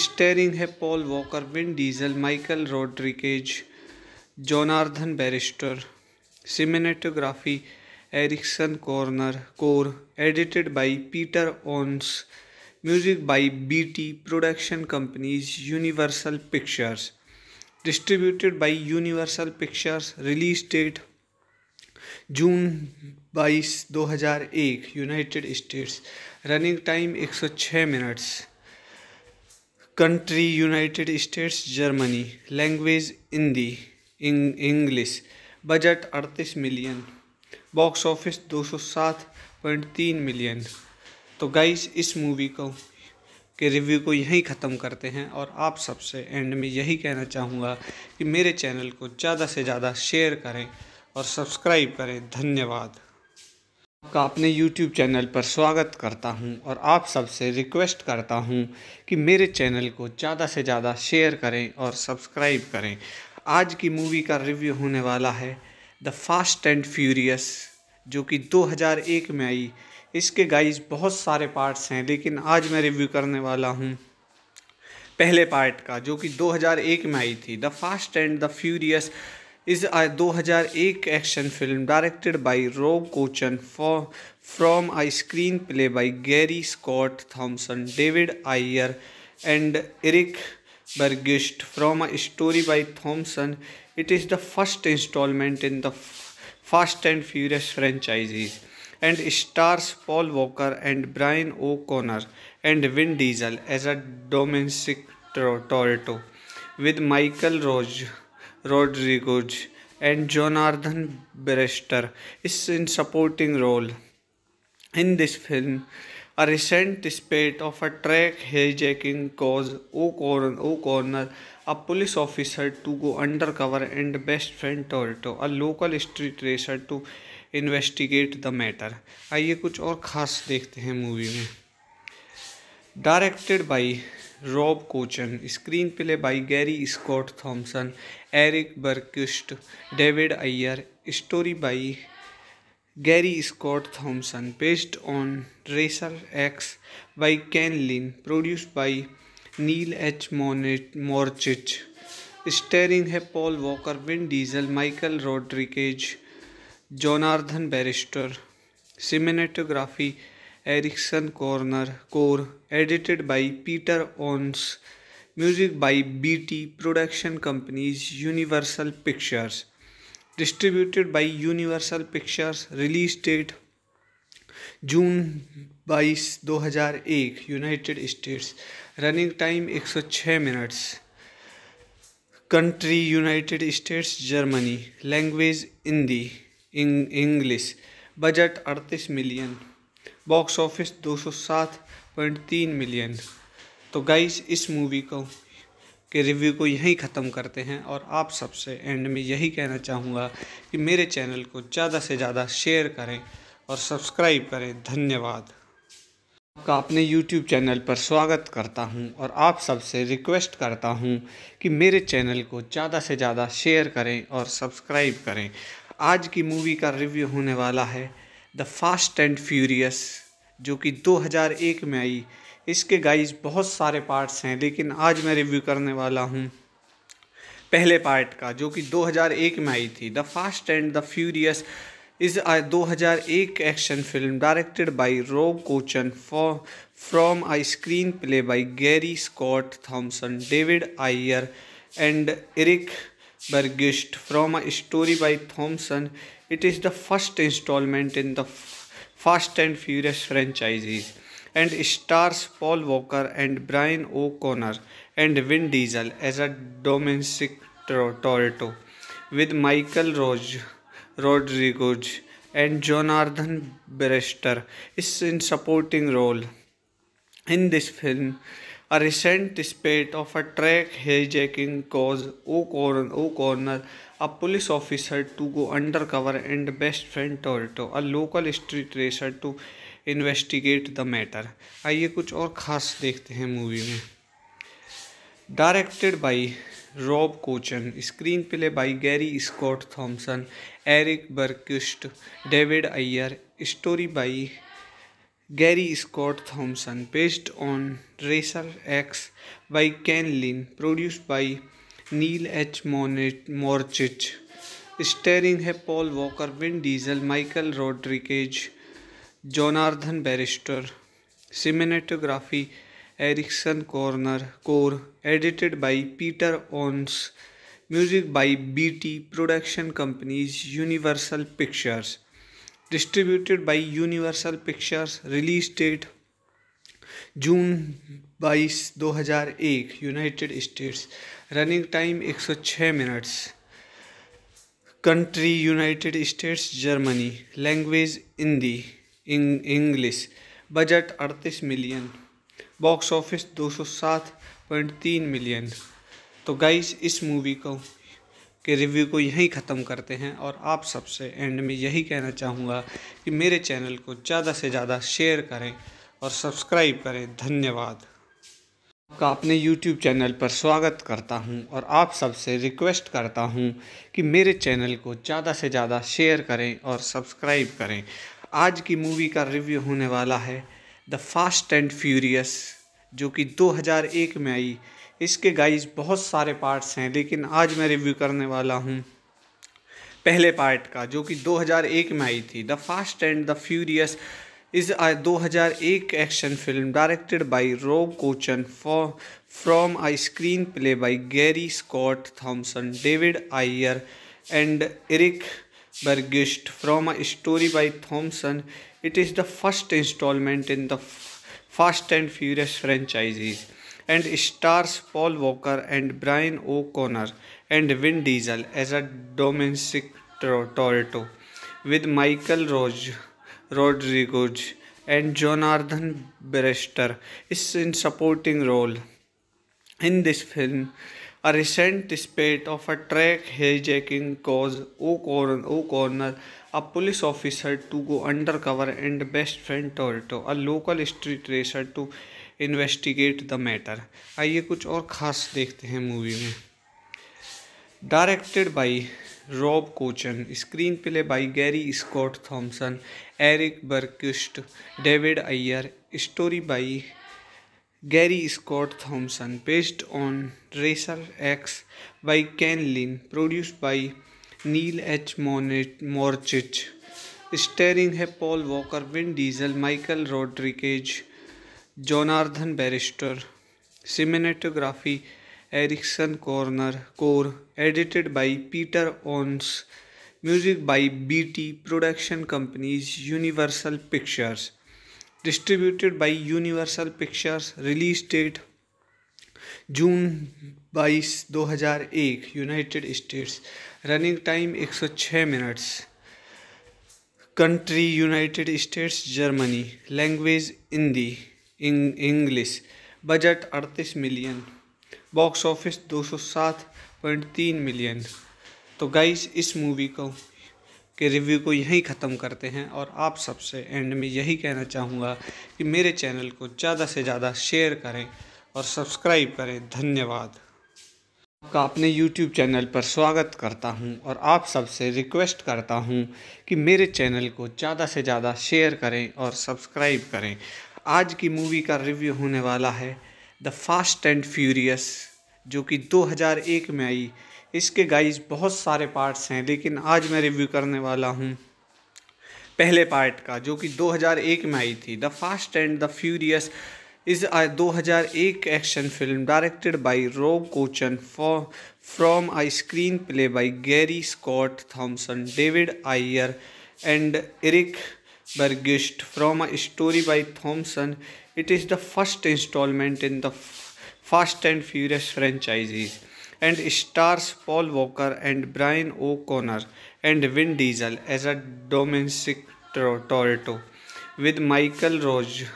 starring है Paul Walker Vin Diesel Michael Rodriguez Jordana Brewster cinematography Ericson corner Core edited by Peter Honess music by BT production companies Universal Pictures distributed by Universal Pictures release date June 22 2001 United States running time 106 minutes country United States Germany language Hindi English budget अड़तीस million box office दो सौ सात point तीन million तो guys इस movie को के review को यहीं ख़त्म करते हैं और आप सबसे एंड में यही कहना चाहूँगा कि मेरे चैनल को ज़्यादा से ज़्यादा शेयर करें और सब्सक्राइब करें धन्यवाद आपका अपने YouTube चैनल पर स्वागत करता हूं और आप सबसे रिक्वेस्ट करता हूं कि मेरे चैनल को ज़्यादा से ज़्यादा शेयर करें और सब्सक्राइब करें आज की मूवी का रिव्यू होने वाला है द फास्ट एंड फ्यूरियस जो कि 2001 में आई इसके गाइस बहुत सारे पार्ट्स हैं लेकिन आज मैं रिव्यू करने वाला हूँ पहले पार्ट का जो कि 2001 में आई थी the fast and the furious is a 2001 action film directed by Rob Cohen from a screen play by Gary Scott Thompson David Ayer and Erik Burgess, from a story by Thompson. It is the first installment in the Fast and Furious franchises and stars Paul Walker and Brian O'Connor and Vin Diesel as a domestic Toretto with Michael Roj, Rodriguez and Jonathan Brewster is in supporting role. In this film, A recent spate of a track hijacking caused O'Connor, O'Connor, a police officer, to go undercover and best friend Torito, a local street racer, to investigate the matter. आइए कुछ और खास देखते हैं movie में directed by Rob Cohen screen play by Gary Scott Thompson Eric Bergquist David Ayer story by Gary Scott Thompson based on Racer X by Ken Lin produced by Neil H. Morchich starring है Paul Walker, Vin Diesel, Michael Rodriguez, Jonathan Barrister cinematography Erickson Corner Core edited by Peter Ons Music by BT Production Companies Universal Pictures. Distributed by Universal Pictures release date June 22 2001 United States running time 106 minutes country United States Germany language Hindi English budget 38 million box office 207.3 million तो guys इस movie को के review को यहीं ख़त्म करते हैं और आप सबसे एंड में यही कहना चाहूँगा कि मेरे चैनल को ज़्यादा से ज़्यादा शेयर करें और सब्सक्राइब करें धन्यवाद आपका अपने YouTube चैनल पर स्वागत करता हूं और आप सबसे रिक्वेस्ट करता हूं कि मेरे चैनल को ज़्यादा से ज़्यादा शेयर करें और सब्सक्राइब करें आज की मूवी का रिव्यू होने वाला है द फास्ट एंड फ्यूरियस जो कि 2001 में आई इसके गाइस बहुत सारे पार्ट्स हैं लेकिन आज मैं रिव्यू करने वाला हूँ पहले पार्ट का जो कि 2001 में आई थी the fast and the furious इस 2001 action film directed by Rob Cohen from a screen play by Gary Scott Thompson David Ayer and Eric Bergquist from a story by Thompson it is the first instalment in the fast and furious franchises and stars Paul Walker and Brian O'Connor and Vin Diesel as a domestic Toretto with Michael Roj, Rodriguez and Jonathan Brewster is in supporting role. In this film, a recent spate of a track hijacking caused O'Connor, O'Connor, a police officer, to go undercover and best friend Toretto, a local street racer, to investigate the matter आइए कुछ और ख़ास देखते हैं movie में directed by Rob Cohen screen play by Gary Scott Thompson Eric Bergquist David Ayer story by Gary Scott Thompson based on racer X by Ken Li produce by Neal H Monet मोर्चिच starring है Paul Walker Vin Diesel Michael Rodriguez Jordana Brewster cinematography Ericson corner Core edited by Peter Honess music by BT production companies Universal Pictures distributed by Universal Pictures release date June हजार 2001 United States running time 106 minutes country United States Germany language Hindi English budget अड़तीस million box office दो सौ सात point तीन million तो guys इस movie को के रिव्यू को यहीं ख़त्म करते हैं और आप सबसे एंड में यही कहना चाहूँगा कि मेरे चैनल को ज़्यादा से ज़्यादा शेयर करें और सब्सक्राइब करें धन्यवाद आपका अपने YouTube चैनल पर स्वागत करता हूं और आप सबसे रिक्वेस्ट करता हूं कि मेरे चैनल को ज़्यादा से ज़्यादा शेयर करें और सब्सक्राइब करें आज की मूवी का रिव्यू होने वाला है द फास्ट एंड फ्यूरियस जो कि 2001 में आई इसके गाइस बहुत सारे पार्ट्स हैं लेकिन आज मैं रिव्यू करने वाला हूँ पहले पार्ट का जो कि 2001 में आई थी the fast and the furious is हज़ार एक action film directed by Rob Cohen from a screen play by Gary Scott Thompson David Ayer and Eric Bergist from a story by Thompson. It is the first installment in the Fast and Furious franchises and stars Paul Walker and Brian O'Connor and Vin Diesel as a domestic Toretto with Michael Roj, Rodriguez and Jonathan Brewster is in supporting role. In this film, A recent spate of a track hijacking caused O'Connor, a police officer, to go undercover and best friend Torito, a local street racer, to investigate the matter. आइए कुछ और खास देखते हैं movie में directed by Rob Cohen screen play by Gary Scott Thompson Eric Bergquist David Ayer story by Gary Scott Thompson, based on Racer X by Ken Lin, produced by Neil H. Morchich, starring है Paul Walker, Vin Diesel, Michael Rodriguez, Jonathan Barrister, cinematography Erickson Corner, core edited by Peter Ons, music by BT Production Companies, Universal Pictures. Distributed by Universal Pictures release date June हजार 2001 United States running time 106 minutes country United States Germany language Hindi English budget 38 million box office 207.3 million तो guys इस movie को के review को यहीं ख़त्म करते हैं और आप सबसे एंड में यही कहना चाहूँगा कि मेरे चैनल को ज़्यादा से ज़्यादा शेयर करें और सब्सक्राइब करें धन्यवाद आपका अपने YouTube चैनल पर स्वागत करता हूं और आप सबसे रिक्वेस्ट करता हूं कि मेरे चैनल को ज़्यादा से ज़्यादा शेयर करें और सब्सक्राइब करें आज की मूवी का रिव्यू होने वाला है द फास्ट एंड फ्यूरियस जो कि 2001 में आई इसके गाइस बहुत सारे पार्ट्स हैं लेकिन आज मैं रिव्यू करने वाला हूँ पहले पार्ट का जो कि 2001 में आई थी the fast and the furious इस एक action film directed by Rob Cohen from a screen play by Gary Scott Thompson David Ayer and Eric Bergquist from a story by Thompson it is the first instalment in the fast and furious franchises and stars Paul Walker and Brian O'Connor and Vin Diesel as a domestic Toretto with Michael Roj,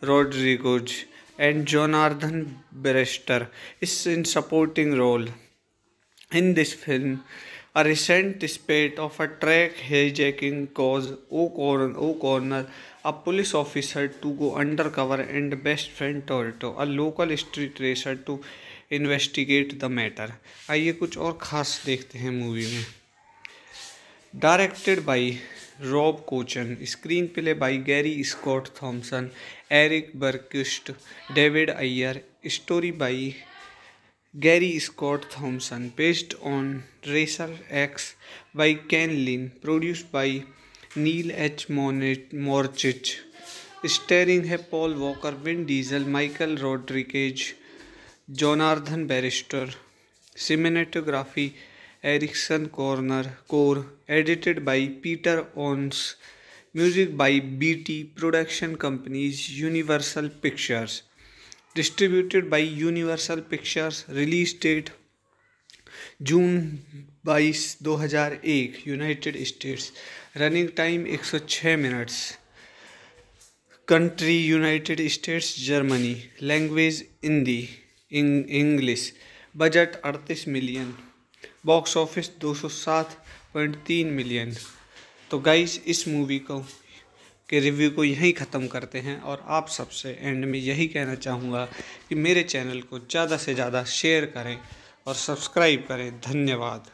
Rodriguez and Jonathan Brewster is in supporting role. In this film, a recent spate of a track hijacking caused O'Connor, O'Connor, a police officer, to go undercover and best friend Toretto, a local street racer, to investigate the matter आइए कुछ और ख़ास देखते हैं movie में directed by Rob Cohen screen play by Gary Scott Thompson Eric Bergquist David Ayer story by Gary Scott Thompson based on racer X by Ken Li produce by Neal H मोनिट मॉर्चिच starring है Paul Walker Vin Diesel Michael Rodriguez Jordana Brewster cinematography Ericson corner Core edited by Peter Honess music by BT production companies Universal Pictures distributed by Universal Pictures release date June हज़ार 2001 United States running time 106 minutes country United States Germany language Hindi English budget अड़तीस million box office दो सौ सात point तीन million तो guys इस movie को के रिव्यू को यहीं ख़त्म करते हैं और आप सबसे एंड में यही कहना चाहूँगा कि मेरे चैनल को ज़्यादा से ज़्यादा शेयर करें और सब्सक्राइब करें धन्यवाद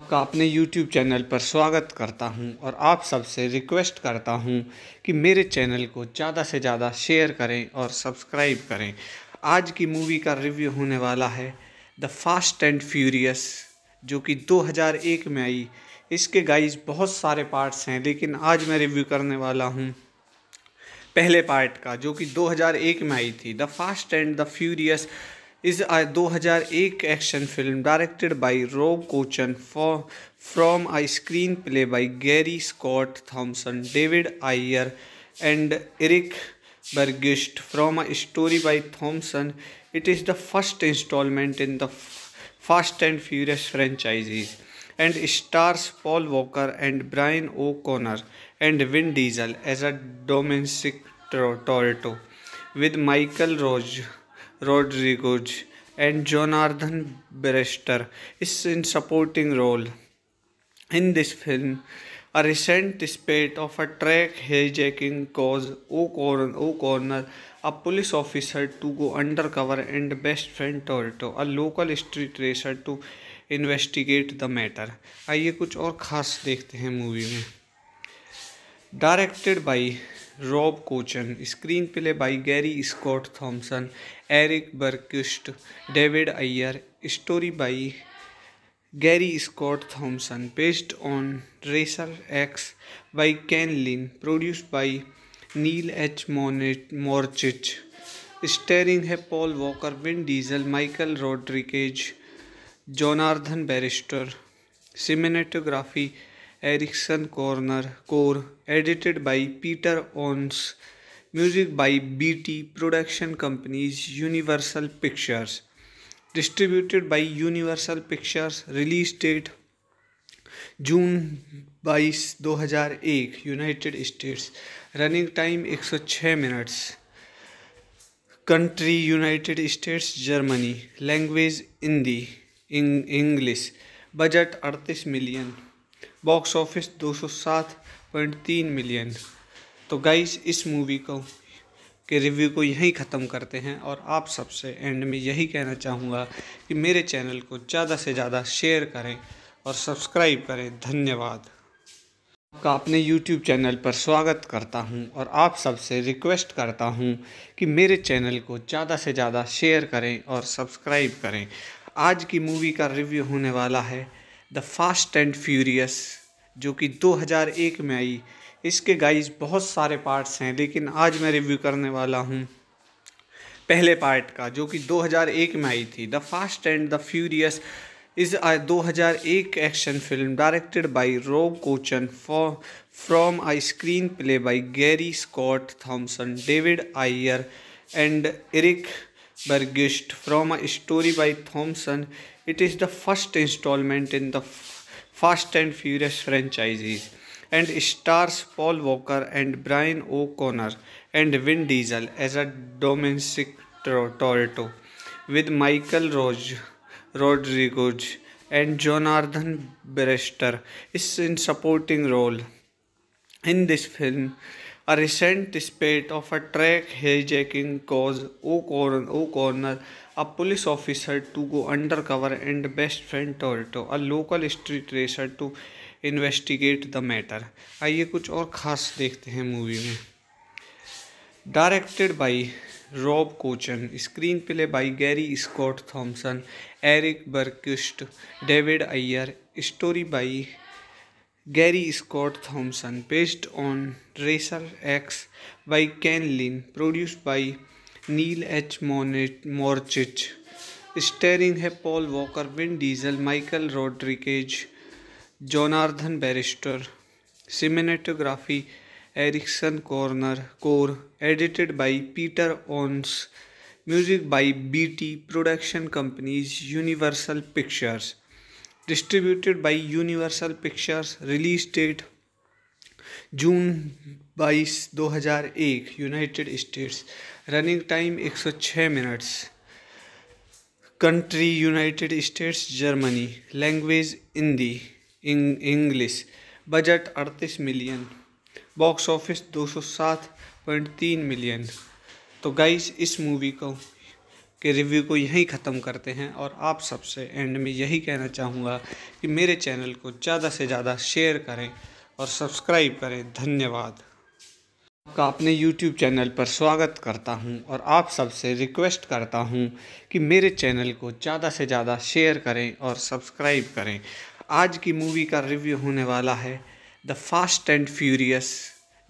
आपका अपने यूट्यूब चैनल पर स्वागत करता हूं और आप सबसे रिक्वेस्ट करता हूं कि मेरे चैनल को ज़्यादा से ज़्यादा शेयर करें और सब्सक्राइब करें आज की मूवी का रिव्यू होने वाला है द फास्ट एंड फ्यूरियस जो कि 2001 में आई इसके गाइस बहुत सारे पार्ट्स हैं लेकिन आज मैं रिव्यू करने वाला हूँ पहले पार्ट का जो कि 2001 में आई थी the fast and the furious इस एक action film directed by Rob Cohen from a screen play by Gary Scott Thompson David Ayer and Eric Bergist from a story by Thompson. It is the first installment in the Fast and Furious franchises and stars Paul Walker and Brian O'Connor and Vin Diesel as a domestic Toretto with Michael Roj- Rodriguez and Jonathan Brewster is in supporting role. In this film, A recent spate of a track hijacking caused O'Connor, O'Connor, a police officer, to go undercover and best friend Toronto a local street racer, to investigate the matter. आइए कुछ और खास देखते हैं movie में directed by Rob Cohen screen play by Gary Scott Thompson Eric Bergquist David Ayer story by Gary Scott Scott based on racer X by Ken Li produced by Neal H H. Morchich starring है Paul Walker Vin Diesel Michael Rodriguez Jordana Brewster cinematography Ericson corner Core edited by Peter Honess music by B T production companies Universal Pictures distributed by Universal Pictures release date June 22 2001 United States running time 106 minutes country United States Germany language Hindi English budget 38 million box office 207.3 million तो guys इस movie को के review को यहीं ख़त्म करते हैं और आप सबसे एंड में यही कहना चाहूँगा कि मेरे चैनल को ज़्यादा से ज़्यादा शेयर करें और सब्सक्राइब करें धन्यवाद आपका अपने YouTube चैनल पर स्वागत करता हूं और आप सबसे रिक्वेस्ट करता हूं कि मेरे चैनल को ज़्यादा से ज़्यादा शेयर करें और सब्सक्राइब करें आज की मूवी का रिव्यू होने वाला है द फास्ट एंड फ्यूरियस जो कि 2001 में आई इसके गाइस बहुत सारे पार्ट्स हैं लेकिन आज मैं रिव्यू करने वाला हूँ पहले पार्ट का जो कि 2001 में आई थी the fast and the furious is a 2001 action film directed by Rob Cohen from a screen play by Gary Scott Thompson David Ayer and Eric Bergquist from a story by Thompson it is the first instalment in the fast and furious franchises and stars Paul Walker and Brian O'Connor and Vin Diesel as a domestic Toretto with Michael Rose, Rodriguez and Jonathan Brewster is in supporting role. In this film, a recent spate of a track hijacking caused O'Connor, a police officer, to go undercover and best friend Toretto, a local street racer, to investigate the matter आइए कुछ और ख़ास देखते हैं movie में directed by Rob Cohen screen play by Gary Scott Thompson Eric Bergquist David Ayer story by Gary Scott Thompson based on racer X by Ken Li produce by Neal H Monet मोर्चिच starring है Paul Walker Vin Diesel Michael Rodriguez Jordana Brewster cinematography Ericson corner Core edited by Peter Honess music by BT production companies Universal Pictures distributed by Universal Pictures release date June 22 2001 United States running time 106 minutes country United States Germany language Hindi इंग English budget अड़तीस million box office 207.3 million तो guys इस movie को के review को यहीं ख़त्म करते हैं और आप सबसे एंड में यही कहना चाहूँगा कि मेरे चैनल को ज़्यादा से ज़्यादा शेयर करें और सब्सक्राइब करें धन्यवाद आपका अपने YouTube चैनल पर स्वागत करता हूं और आप सबसे रिक्वेस्ट करता हूं कि मेरे चैनल को ज़्यादा से ज़्यादा शेयर करें और सब्सक्राइब करें आज की मूवी का रिव्यू होने वाला है द फास्ट एंड फ्यूरियस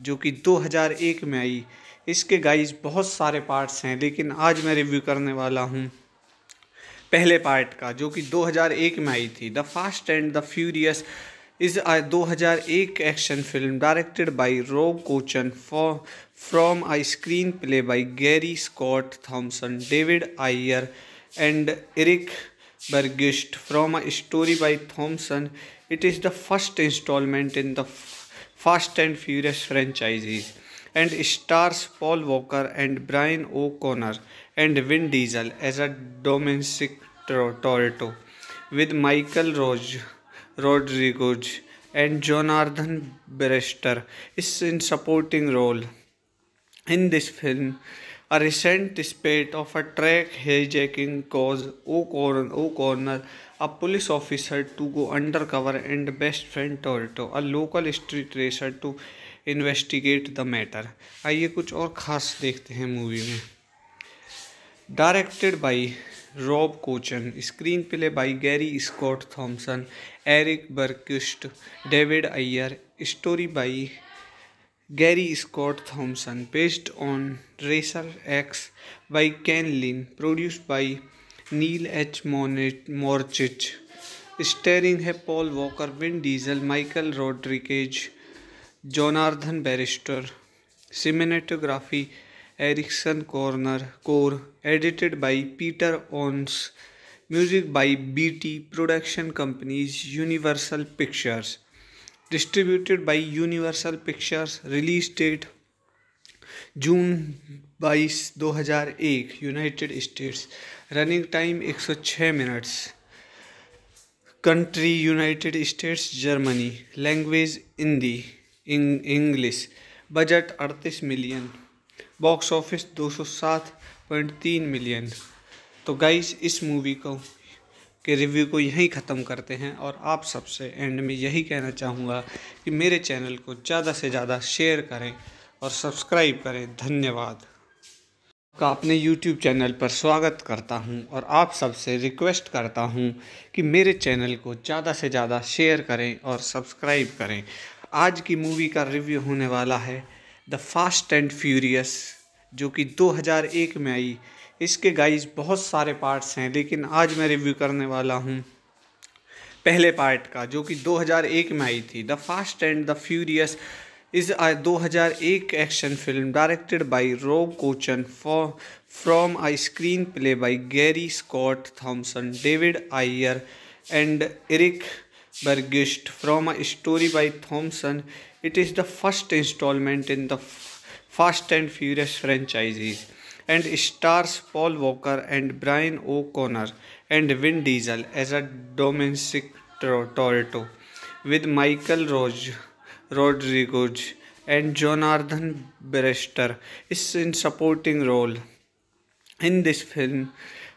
जो कि 2001 में आई इसके गाइस बहुत सारे पार्ट्स हैं लेकिन आज मैं रिव्यू करने वाला हूँ पहले पार्ट का जो कि 2001 में आई थी the fast and the furious is a 2001 action film directed by Rob Cohen from a screen play by Gary Scott Thompson David Ayer and Eric Bergist from a story by Thompson. It is the first installment in the Fast and Furious franchises and stars Paul Walker and Brian O'Connor and Vin Diesel as a domestic Toretto with Michael Roj, Rodriguez and Jonathan Brewster is in supporting role in this film A recent spate of a track hijacking caused O'Connor, O'Connor, a police officer, to go undercover and best friend Torito, a local street racer, to investigate the matter. आइए कुछ और खास देखते हैं movie में directed by Rob Cohen screen play by Gary Scott Thompson Eric Bergquist David Ayer story by Gary Scott Thompson based on Racer X by Ken Lin, produced by Neil H. Morchich. Starring है Paul Walker Vin Diesel Michael Rodriguez Jordana Brewster cinematography Ericson corner Core edited by Peter Honess music by BT production companies Universal Pictures distributed by Universal Pictures release date June 22 2001 United States running time 106 minutes country United States Germany language Hindi English budget 38 million box office 207.3 million तो guys इस movie को के review को यहीं ख़त्म करते हैं और आप सबसे एंड में यही कहना चाहूँगा कि मेरे चैनल को ज़्यादा से ज़्यादा शेयर करें और सब्सक्राइब करें धन्यवाद का अपने यूट्यूब चैनल पर स्वागत करता हूं और आप सबसे रिक्वेस्ट करता हूं कि मेरे चैनल को ज़्यादा से ज़्यादा शेयर करें और सब्सक्राइब करें आज की मूवी का रिव्यू होने वाला है द फास्ट एंड फ्यूरियस जो कि 2001 में आई इसके गाइस बहुत सारे पार्ट्स हैं लेकिन आज मैं रिव्यू करने वाला हूँ पहले पार्ट का जो कि 2001 में आई थी the fast and the furious इस एक action film directed by Rob Cohen from a screen play by Gary Scott Thompson David Ayer and Eric Bergquist from a story by Thompson it is the first instalment in the fast and furious franchises and stars Paul Walker and Brian O'Connor and Vin Diesel as a domestic Toretto with Michael Roj- Rodriguez and Jonathan Brewster is in supporting role. In this film,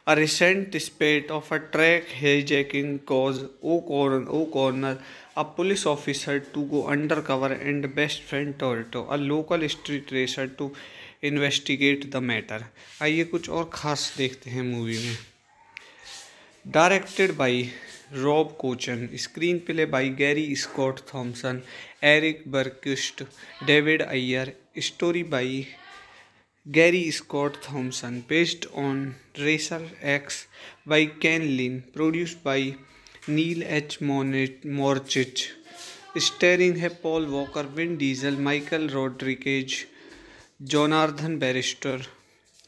a recent spate of a track hijacking caused O'Connor, O'Connor, a police officer, to go undercover and best friend Toretto, a local street racer, to investigate the matter आइए कुछ और ख़ास देखते हैं movie में directed by Rob Cohen screen play by Gary Scott Thompson Eric Bergquist David Ayer story by Gary Scott Thompson based on racer X by Ken Li produced by Neal H Monet मोर्चिच starring है Paul Walker Vin Diesel Michael Rodriguez Jordana Brewster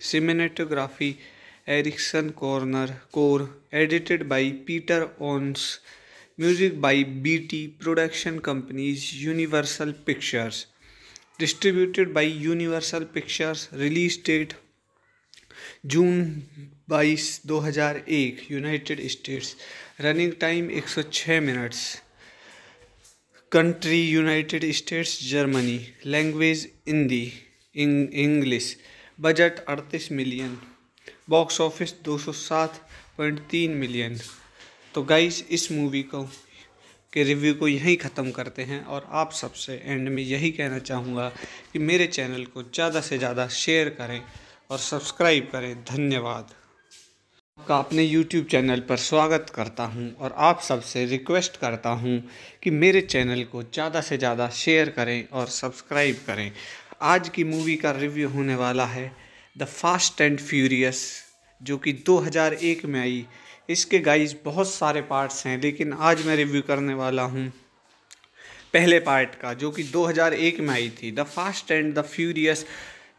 cinematography Ericson corner Core edited by Peter Honess music by BT production companies Universal Pictures distributed by Universal Pictures release date June 22 2001 United States running time 106 minutes country United States Germany language Hindi English budget अड़तीस million box office 207.3 million तो guys इस movie को के review को यहीं ख़त्म करते हैं और आप सबसे एंड में यही कहना चाहूँगा कि मेरे चैनल को ज़्यादा से ज़्यादा शेयर करें और सब्सक्राइब करें धन्यवाद आपका अपने YouTube चैनल पर स्वागत करता हूं और आप सबसे रिक्वेस्ट करता हूं कि मेरे चैनल को ज़्यादा से ज़्यादा शेयर करें और सब्सक्राइब करें आज की मूवी का रिव्यू होने वाला है द फास्ट एंड फ्यूरियस जो कि 2001 में आई इसके गाइस बहुत सारे पार्ट्स हैं लेकिन आज मैं रिव्यू करने वाला हूँ पहले पार्ट का जो कि 2001 में आई थी the fast and the furious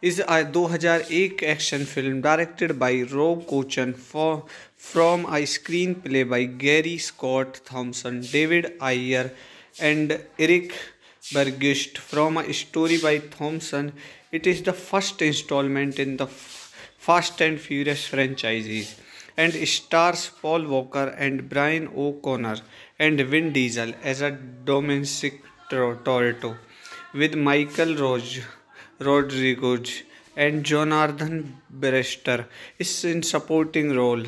is हज़ार एक action film directed by Rob Cohen from a screen play by Gary Scott Thompson David Ayer and Eric Bergist from a story by Thompson. It is the first installment in the Fast and Furious franchises and stars Paul Walker and Brian O'Connor and Vin Diesel as a domestic Toretto with Michael Roj, Rodriguez and Jonathan Brewster is in supporting role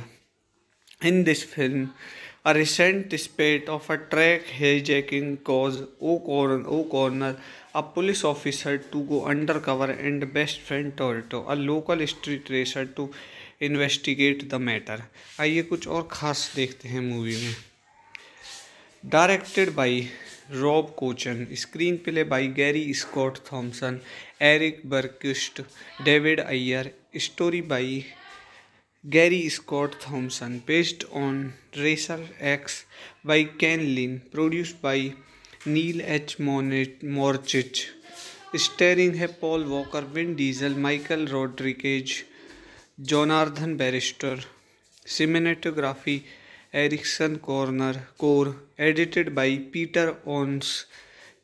in this film A recent spate of a track hijacking caused O'Connor, a police officer, to go undercover and best friend Toronto, a local street racer, to investigate the matter. आइए कुछ और खास देखते हैं movie में directed by Rob Cohen screen play by Gary Scott Thompson Eric Bergquist David Ayer story by Gary Scott Thompson, based on Racer X by Ken Lin, produced by Neil H. Morchich, starring है Paul Walker, Vin Diesel, Michael Rodriguez, Jonathan Barrister, cinematography Erickson Corner, core edited by Peter Ons,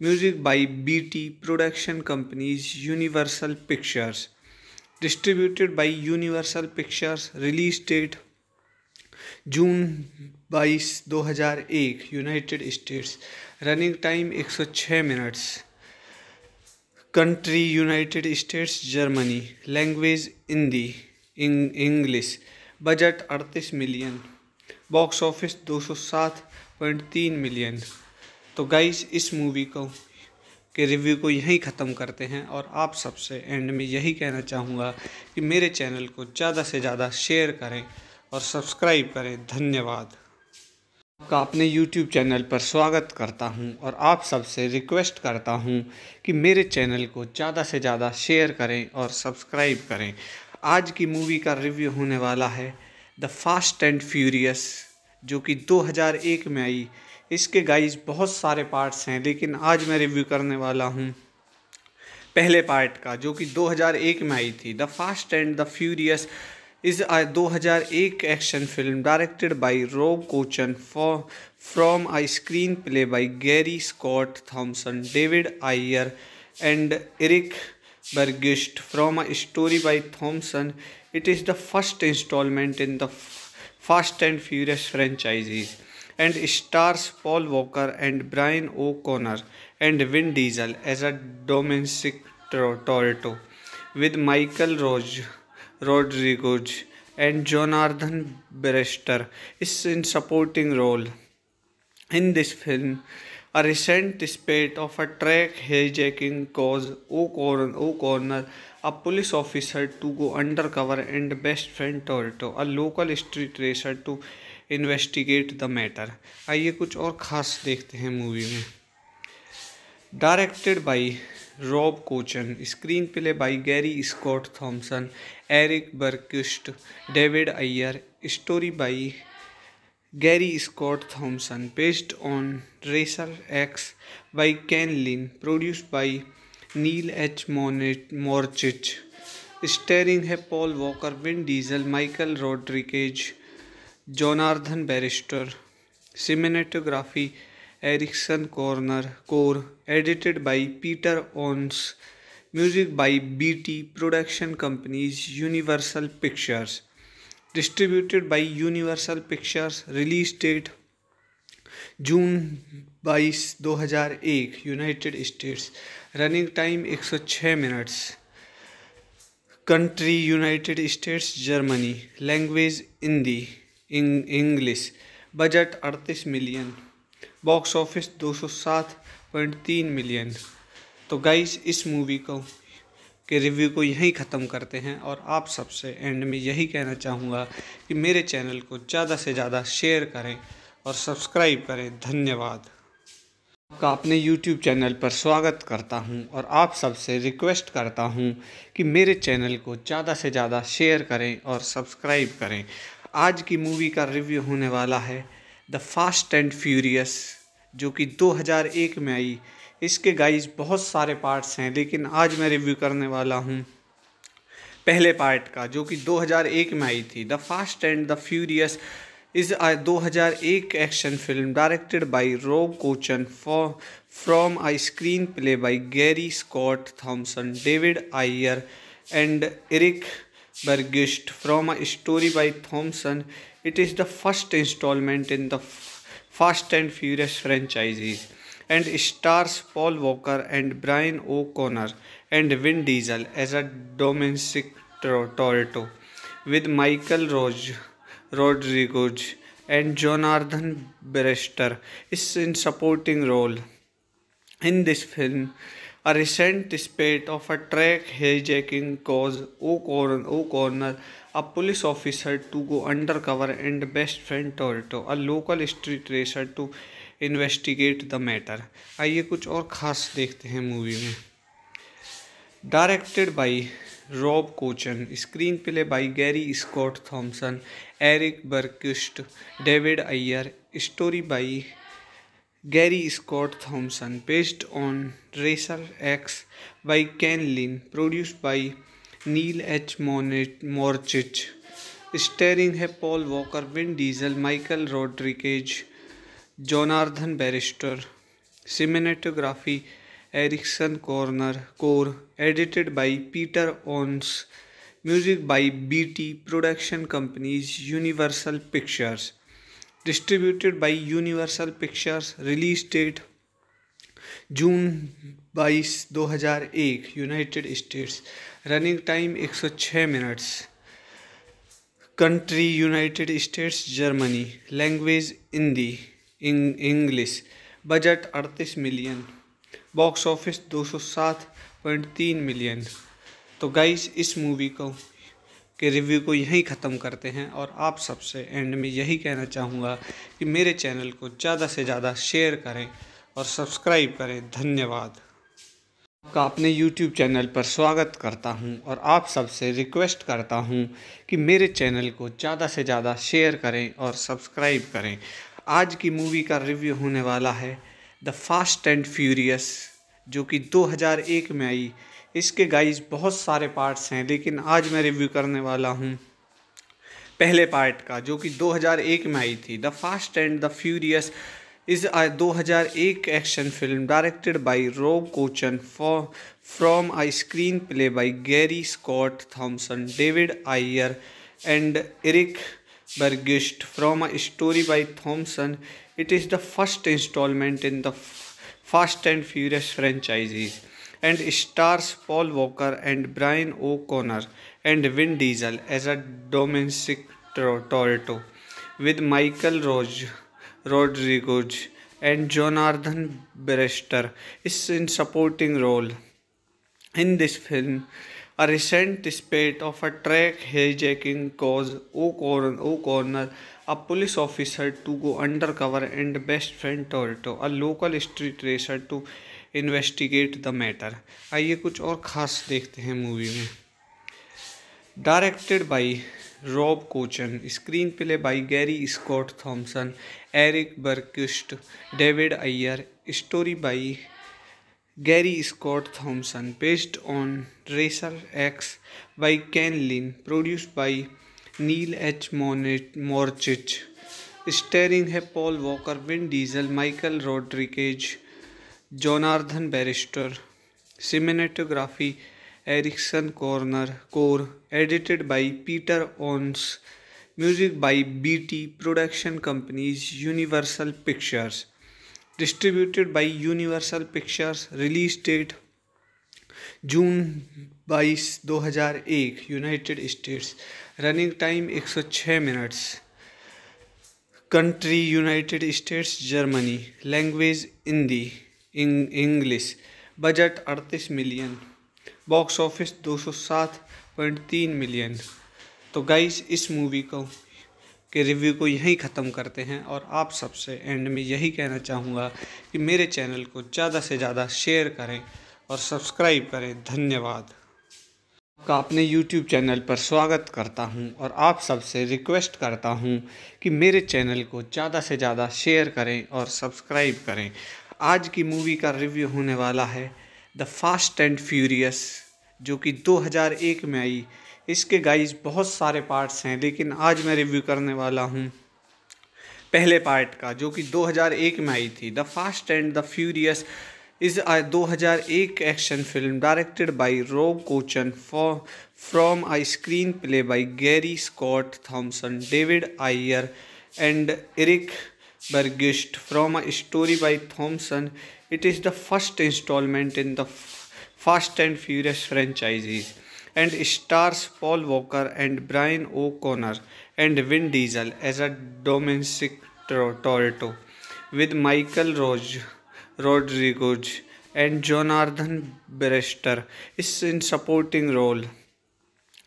music by BT Production Companies, Universal Pictures. Distributed by Universal Pictures release date June 22 2001 United States running time 106 minutes country United States Germany language Hindi English budget 38 million box office 207.3 million तो guys इस movie को के review को यहीं ख़त्म करते हैं और आप सबसे एंड में यही कहना चाहूँगा कि मेरे चैनल को ज़्यादा से ज़्यादा शेयर करें और सब्सक्राइब करें धन्यवाद आपका अपने YouTube चैनल पर स्वागत करता हूं और आप सबसे रिक्वेस्ट करता हूं कि मेरे चैनल को ज़्यादा से ज़्यादा शेयर करें और सब्सक्राइब करें आज की मूवी का रिव्यू होने वाला है द फास्ट एंड फ्यूरियस जो कि 2001 में आई इसके गाइस बहुत सारे पार्ट्स हैं लेकिन आज मैं रिव्यू करने वाला हूँ पहले पार्ट का जो कि 2001 में आई थी the fast and the furious इस 2001 action film directed by Rob Cohen from a screen play by Gary Scott Thompson David Ayer and Eric Bergquist from a story by Thompson it is the first instalment in the fast and furious franchises and stars Paul Walker and Brian O'Connor and Vin Diesel as a domestic Toretto with Michael Roj, Rodriguez and Jonathan Brewster is in supporting role. In this film, a recent spate of a track hijacking caused O'Connor, a police officer, to go undercover and best friend Toretto, a local street racer, to investigate the matter आइए कुछ और ख़ास देखते हैं movie में directed by Rob Cohen screen play by Gary Scott Thompson Eric Bergquist David Ayer story by Gary Scott Thompson based on racer X by Ken Li produce by Neal H Monet मॉर्चिच starring है Paul Walker Vin Diesel Michael Rodriguez Jordana Brewster cinematography Ericson corner Core edited by Peter Honess music by BT production companies Universal Pictures distributed by Universal Pictures release date June हजार 2001 United States running time 106 minutes country United States Germany language Hindi English budget अड़तीस million box office दो सौ सात point तीन million तो guys इस movie को के रिव्यू को यहीं ख़त्म करते हैं और आप सबसे एंड में यही कहना चाहूँगा कि मेरे चैनल को ज़्यादा से ज़्यादा शेयर करें और सब्सक्राइब करें धन्यवाद आपका अपने YouTube चैनल पर स्वागत करता हूं और आप सबसे रिक्वेस्ट करता हूं कि मेरे चैनल को ज़्यादा से ज़्यादा शेयर करें और सब्सक्राइब करें आज की मूवी का रिव्यू होने वाला है द फास्ट एंड फ्यूरियस जो कि 2001 में आई इसके गाइस बहुत सारे पार्ट्स हैं लेकिन आज मैं रिव्यू करने वाला हूँ पहले पार्ट का जो कि 2001 में आई थी the fast and the furious is a दो action film directed by Rob Cohen from a screen play by Gary Scott Thompson David Ayer and Erik Burgess, from a story by Thompson. It is the first installment in the Fast and Furious franchises and stars Paul Walker and Brian O'Connor and Vin Diesel as a domestic Toretto with Michael Roj, Rodriguez and Jonathan Brewster is in supporting role. In this film, A recent spate of a track hijacking caused O'Connor, a police officer, to go undercover and best friend Torito, a local street racer, to investigate the matter. आइए कुछ और खास देखते हैं movie में directed by Rob Cohen screen play by Gary Scott Thompson Eric Bergquist David Ayer story by Gary Scott Thompson, based on Racer X by Ken Lin, produced by Neil H. Morchich, starring Paul Walker, Vin Diesel, Michael Rodriguez, Jonathan Barrister, cinematography Erickson Corner Core, edited by Peter Ons, music by BT Production Companies, Universal Pictures. Distributed by Universal Pictures release date June 22 2001 United States running time 106 minutes country United States Germany language Hindi English budget 38 million box office 207.3 million तो guys इस movie को के review को यहीं ख़त्म करते हैं और आप सबसे एंड में यही कहना चाहूँगा कि मेरे चैनल को ज़्यादा से ज़्यादा शेयर करें और सब्सक्राइब करें धन्यवाद आपका अपने यूट्यूब चैनल पर स्वागत करता हूं और आप सबसे रिक्वेस्ट करता हूं कि मेरे चैनल को ज़्यादा से ज़्यादा शेयर करें और सब्सक्राइब करें आज की मूवी का रिव्यू होने वाला है द फास्ट एंड फ्यूरियस जो कि 2001 में आई इसके गाइस बहुत सारे पार्ट्स हैं लेकिन आज मैं रिव्यू करने वाला हूँ पहले पार्ट का जो कि 2001 में आई थी the fast and the furious इस 2001 action film directed by Rob Cohen from a screen play by Gary Scott Thompson David Ayer and Eric Bergquist from a story by Thompson it is the first instalment in the fast and furious franchises and stars Paul Walker and Brian O'Connor and Vin Diesel as a domestic Toretto with Michael Roj, Rodriguez and Jonathan Brewster is in supporting role. In this film, a recent spate of a track hijacking caused O'Connor, O'Connor, a police officer, to go undercover and best friend Toretto, a local street racer, to investigate the matter आइए कुछ और ख़ास देखते हैं movie में directed by Rob Cohen screen play by Gary Scott Thompson Eric Bergquist David Ayer story by Gary Scott Thompson based on racer X by Ken Li produce by Neal H Monet मोर्चिच starring है Paul Walker Vin Diesel Michael Rodriguez Jordana Brewster cinematography Ericson corner Core edited by Peter Honess music by BT production companies Universal Pictures distributed by Universal Pictures release date June हजार 2001 United States running time 106 minutes country United States Germany language Hindi English budget अड़तीस million box office 207.3 million तो guys इस movie को के review को यहीं ख़त्म करते हैं और आप सबसे एंड में यही कहना चाहूँगा कि मेरे चैनल को ज़्यादा से ज़्यादा शेयर करें और सब्सक्राइब करें धन्यवाद आपका अपने YouTube चैनल पर स्वागत करता हूं और आप सबसे रिक्वेस्ट करता हूं कि मेरे चैनल को ज़्यादा से ज़्यादा शेयर करें और सब्सक्राइब करें आज की मूवी का रिव्यू होने वाला है द फास्ट एंड फ्यूरियस जो कि 2001 में आई इसके गाइस बहुत सारे पार्ट्स हैं लेकिन आज मैं रिव्यू करने वाला हूँ पहले पार्ट का जो कि 2001 में आई थी the fast and the furious is a एक action film directed by Rob Cohen from a screen play by Gary Scott Thompson David Ayer and Erik Burgist from a story by Thompson. It is the first installment in the Fast and Furious franchises and stars Paul Walker and Brian O'Connor and Vin Diesel as a domestic Toretto with Michael Roj, Rodriguez and Jonathan Brewster is in supporting role.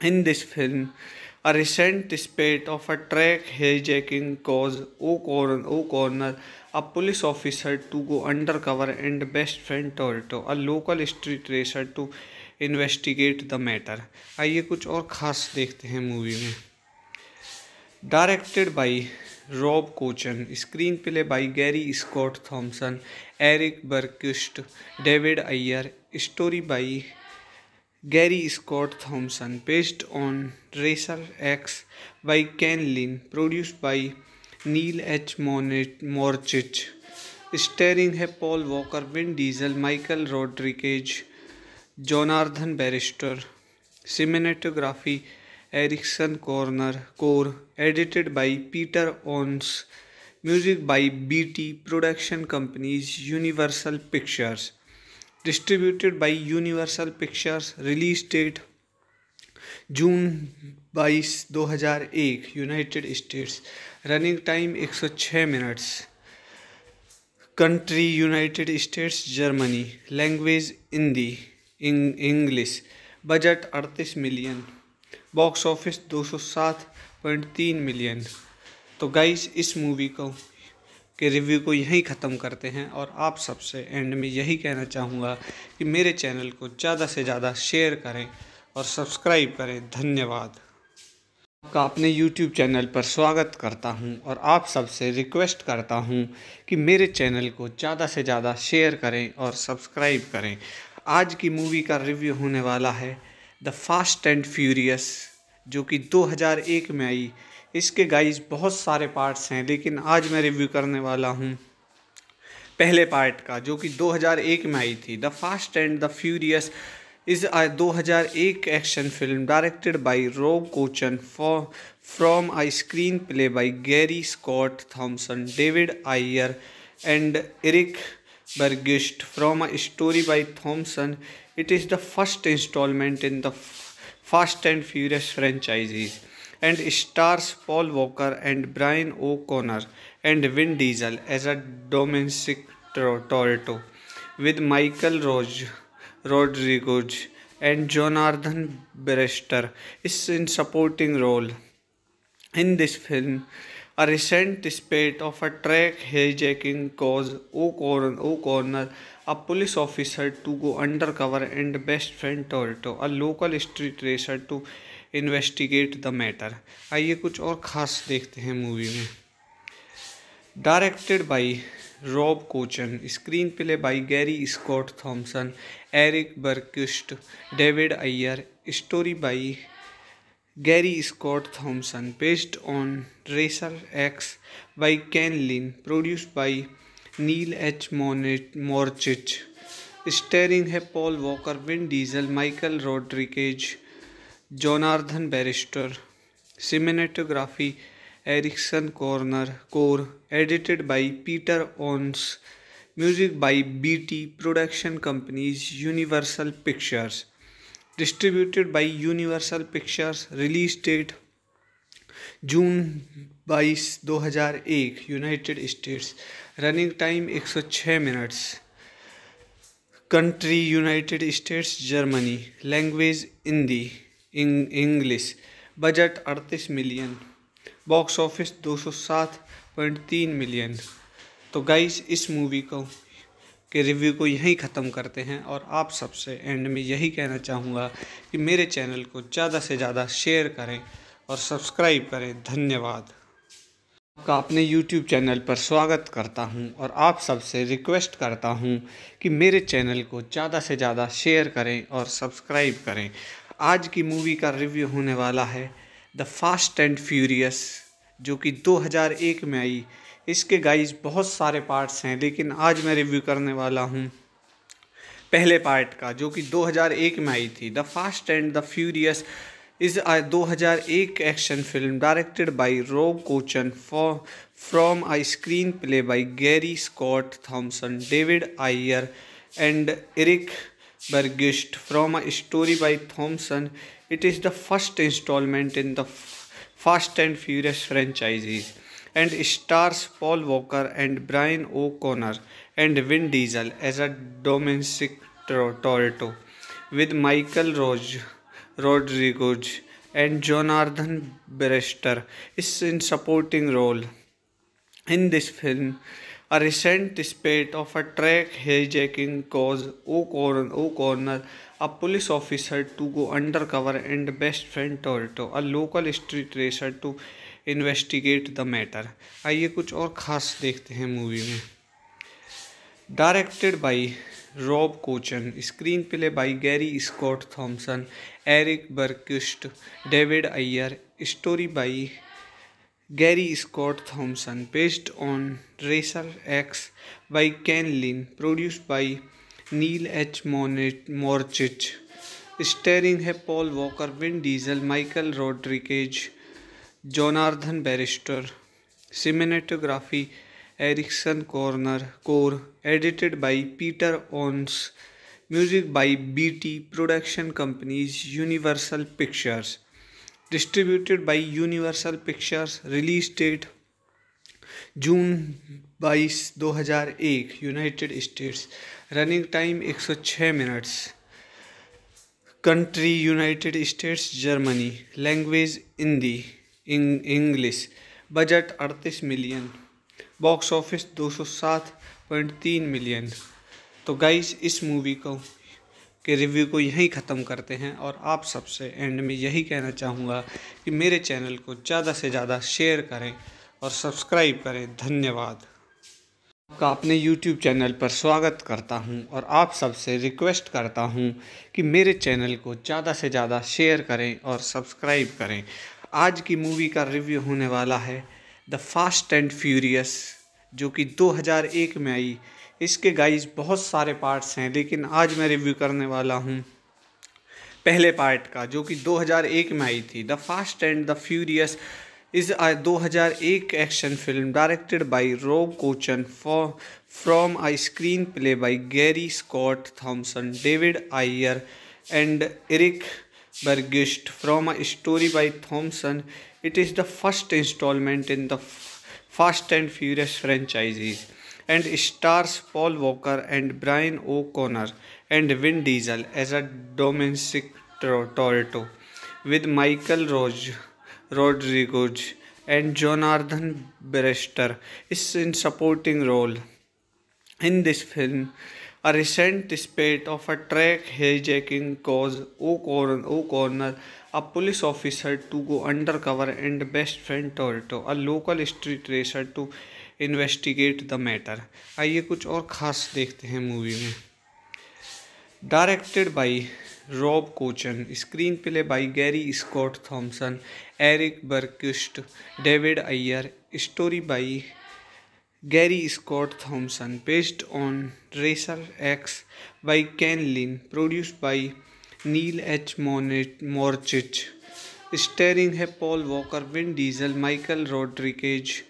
In this film, A recent spate of a track hijacking caused O'Connor, a police officer, to go undercover and best friend Torito, a local street racer, to investigate the matter. आइए कुछ और खास देखते हैं movie में directed by Rob Cohen screen play by Gary Scott Thompson Eric Bergquist David Ayer story by Gary Scott Thompson, based on Racer X by Ken Lin, produced by Neil H. Morchich, starring है Paul Walker, Vin Diesel, Michael Rodriguez, Jonathan Barrister, cinematography Erickson Corner, core edited by Peter Ons, music by BT Production Companies, Universal Pictures. Distributed by Universal Pictures release date June 22 2001 United States running time 106 minutes country United States Germany language Hindi English budget 38 million box office 207.3 million तो guys इस movie को के review को यहीं ख़त्म करते हैं और आप सबसे एंड में यही कहना चाहूँगा कि मेरे चैनल को ज़्यादा से ज़्यादा शेयर करें और सब्सक्राइब करें धन्यवाद आपका अपने YouTube चैनल पर स्वागत करता हूं और आप सबसे रिक्वेस्ट करता हूं कि मेरे चैनल को ज़्यादा से ज़्यादा शेयर करें और सब्सक्राइब करें आज की मूवी का रिव्यू होने वाला है द फास्ट एंड फ्यूरियस जो कि 2001 में आई इसके गाइस बहुत सारे पार्ट्स हैं लेकिन आज मैं रिव्यू करने वाला हूँ पहले पार्ट का जो कि 2001 में आई थी the fast and the furious is इस 2001 action film directed by Rob Cohen from a screen play by Gary Scott Thompson David Ayer and Eric Bergquist from a story by Thompson it is the first instalment in the fast and furious franchises and stars Paul Walker and Brian O'Connor and Vin Diesel as a domestic Toretto with Michael Roj, Rodriguez and Jonathan Brewster is in supporting role. In this film, a recent spate of a track hijacking caused O'Connor, a police officer, to go undercover and best friend Toretto, a local street racer, to investigate the matter आइए कुछ और ख़ास देखते हैं movie में directed by Rob Cohen screen play by Gary Scott Thompson Eric Bergquist David Ayer story by Gary Scott Thompson based on racer X by Ken Li produce by Neal H H. Moritz starring है Paul Walker Vin Diesel Michael Rodriguez Jordana Brewster cinematography Ericson corner Core edited by Peter Honess music by BT production companies Universal Pictures distributed by Universal Pictures release date June हजार 2001 United States running time 106 minutes country United States Germany language Hindi English budget अड़तीस million box office दो सौ सात point तीन million तो guys इस movie को के रिव्यू को यहीं ख़त्म करते हैं और आप सबसे एंड में यही कहना चाहूँगा कि मेरे चैनल को ज़्यादा से ज़्यादा शेयर करें और सब्सक्राइब करें धन्यवाद आपका अपने यूट्यूब चैनल पर स्वागत करता हूं और आप सबसे रिक्वेस्ट करता हूं कि मेरे चैनल को ज़्यादा से ज़्यादा शेयर करें और सब्सक्राइब करें आज की मूवी का रिव्यू होने वाला है द फास्ट एंड फ्यूरियस जो कि 2001 में आई इसके गाइस बहुत सारे पार्ट्स हैं लेकिन आज मैं रिव्यू करने वाला हूँ पहले पार्ट का जो कि 2001 में आई थी the fast and the furious इस 2001 action film directed by Rob Cohen from a screen play by Gary Scott Thompson David Ayer and Eric Bergist from a story by Thompson. It is the first installment in the Fast and Furious franchises and stars Paul Walker and Brian O'Connor and Vin Diesel as a domestic Toretto with Michael Roj- Rodriguez and Jonathan Brewster is in supporting role. In this film, A recent spate of a track hijacking caused O'Connor, O'Connor, a police officer, to go undercover and best friend Torito, a local street racer, to investigate the matter. आइए कुछ और खास देखते हैं movie में directed by Rob Cohen screen play by Gary Scott Thompson Eric Bergquist David Ayer story by Gary Scott Scott based on racer X by Ken Li Lin by Neal H H. Morchich starring है Paul Walker Vin Diesel Michael Rodriguez Jordana Brewster cinematography Ericson corner Core edited by Peter Honess music by B T production companies Universal Pictures distributed by Universal Pictures release date June 22 2001 United States running time 106 minutes country United States Germany language Hindi English budget 38 million box office 207.3 million तो guys इस movie को के review को यहीं ख़त्म करते हैं और आप सबसे एंड में यही कहना चाहूँगा कि मेरे चैनल को ज़्यादा से ज़्यादा शेयर करें और सब्सक्राइब करें धन्यवाद आपका अपने YouTube चैनल पर स्वागत करता हूं और आप सबसे रिक्वेस्ट करता हूं कि मेरे चैनल को ज़्यादा से ज़्यादा शेयर करें और सब्सक्राइब करें आज की मूवी का रिव्यू होने वाला है द फास्ट एंड फ्यूरियस जो कि 2001 में आई इसके गाइस बहुत सारे पार्ट्स हैं लेकिन आज मैं रिव्यू करने वाला हूँ पहले पार्ट का जो कि 2001 में आई थी the fast and the furious is a 2001 action film directed by Rob Cohen from a screen play by Gary Scott Thompson David Ayer and Eric Bergquist from a story by Thompson it is the first instalment in the fast and furious franchises and stars Paul Walker and Brian O'Connor and Vin Diesel as a domestic Toretto with Michael Roj, Rodriguez and Jonathan Brewster is in supporting role. In this film, a recent spate of a track hijacking caused O'Connor, a police officer, to go undercover and best friend Toretto, a local street racer, to investigate the matter आइए कुछ और ख़ास देखते हैं movie में directed by Rob Cohen screen play by Gary Scott Thompson Eric Bergquist David Ayer story by Gary Scott Thompson based on racer X by Ken Li produce by Neal H Monet मोर्चिच starring है Paul Walker Vin Diesel Michael Rodriguez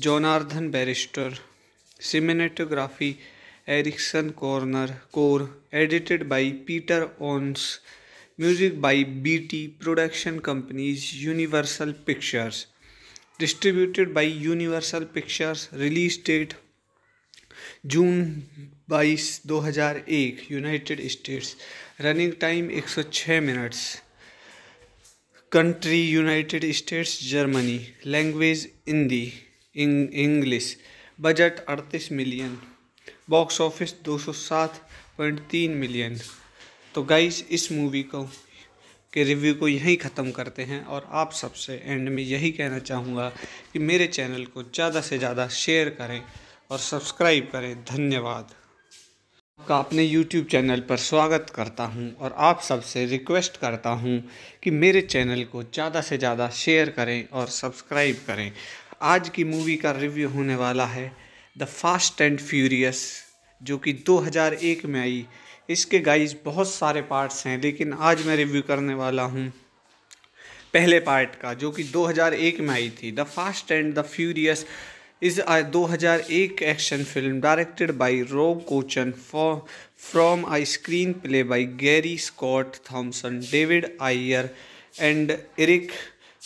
Jordana Brewster cinematography Ericson corner Core edited by Peter Honess music by BT production companies Universal Pictures distributed by Universal Pictures release date June 22 2001 United States running time 106 minutes country United States Germany language Hindi इंग English budget अड़तीस million box office दो सौ सात point तीन million तो guys इस movie को के रिव्यू को यहीं ख़त्म करते हैं और आप सबसे एंड में यही कहना चाहूँगा कि मेरे चैनल को ज़्यादा से ज़्यादा शेयर करें और सब्सक्राइब करें धन्यवाद आपका अपने YouTube चैनल पर स्वागत करता हूं और आप सबसे रिक्वेस्ट करता हूं कि मेरे चैनल को ज़्यादा से ज़्यादा शेयर करें और सब्सक्राइब करें आज की मूवी का रिव्यू होने वाला है द फास्ट एंड फ्यूरियस जो कि 2001 में आई इसके गाइस बहुत सारे पार्ट्स हैं लेकिन आज मैं रिव्यू करने वाला हूँ पहले पार्ट का जो कि 2001 में आई थी the fast and the furious is a दो action film directed by Rob Cohen from a screen play by Gary Scott Thompson David Ayer and Eric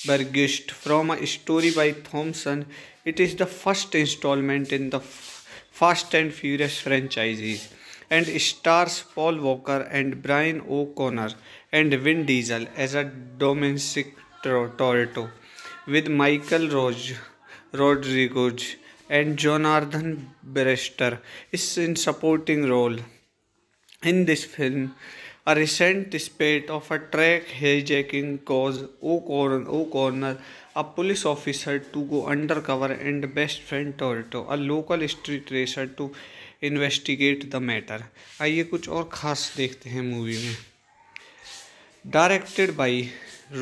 Bergist from a story by Thompson. It is the first installment in the Fast and Furious franchises and stars Paul Walker and Brian O'Connor and Vin Diesel as a domestic Toretto with Michael Roj, Rodriguez and Jonathan Brewster is in supporting role in this film A recent spate of a track hijacking caused o corner a police officer, to go undercover and best friend Toronto, a local street racer, to investigate the matter. आइए कुछ और खास देखते हैं movie में directed by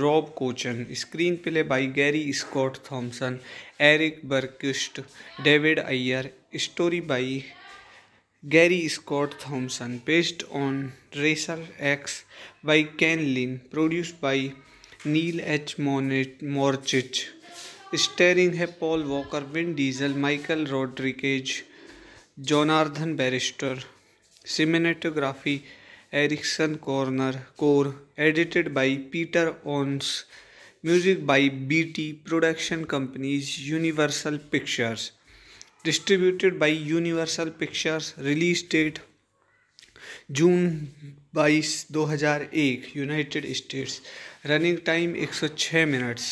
Rob Cohen screen play by Gary Scott Thompson Eric Bergquist David Ayer story by Gary Scott Thompson, based on Racer X by Ken Lin, produced by Neil H. Morchich. Starring है Paul Walker Vin Diesel Michael Rodriguez Jordana Brewster cinematography Ericson corner Core edited by Peter Honess music by BT production companies Universal Pictures distributed by Universal Pictures release date June 22 2001 United States running time 106 minutes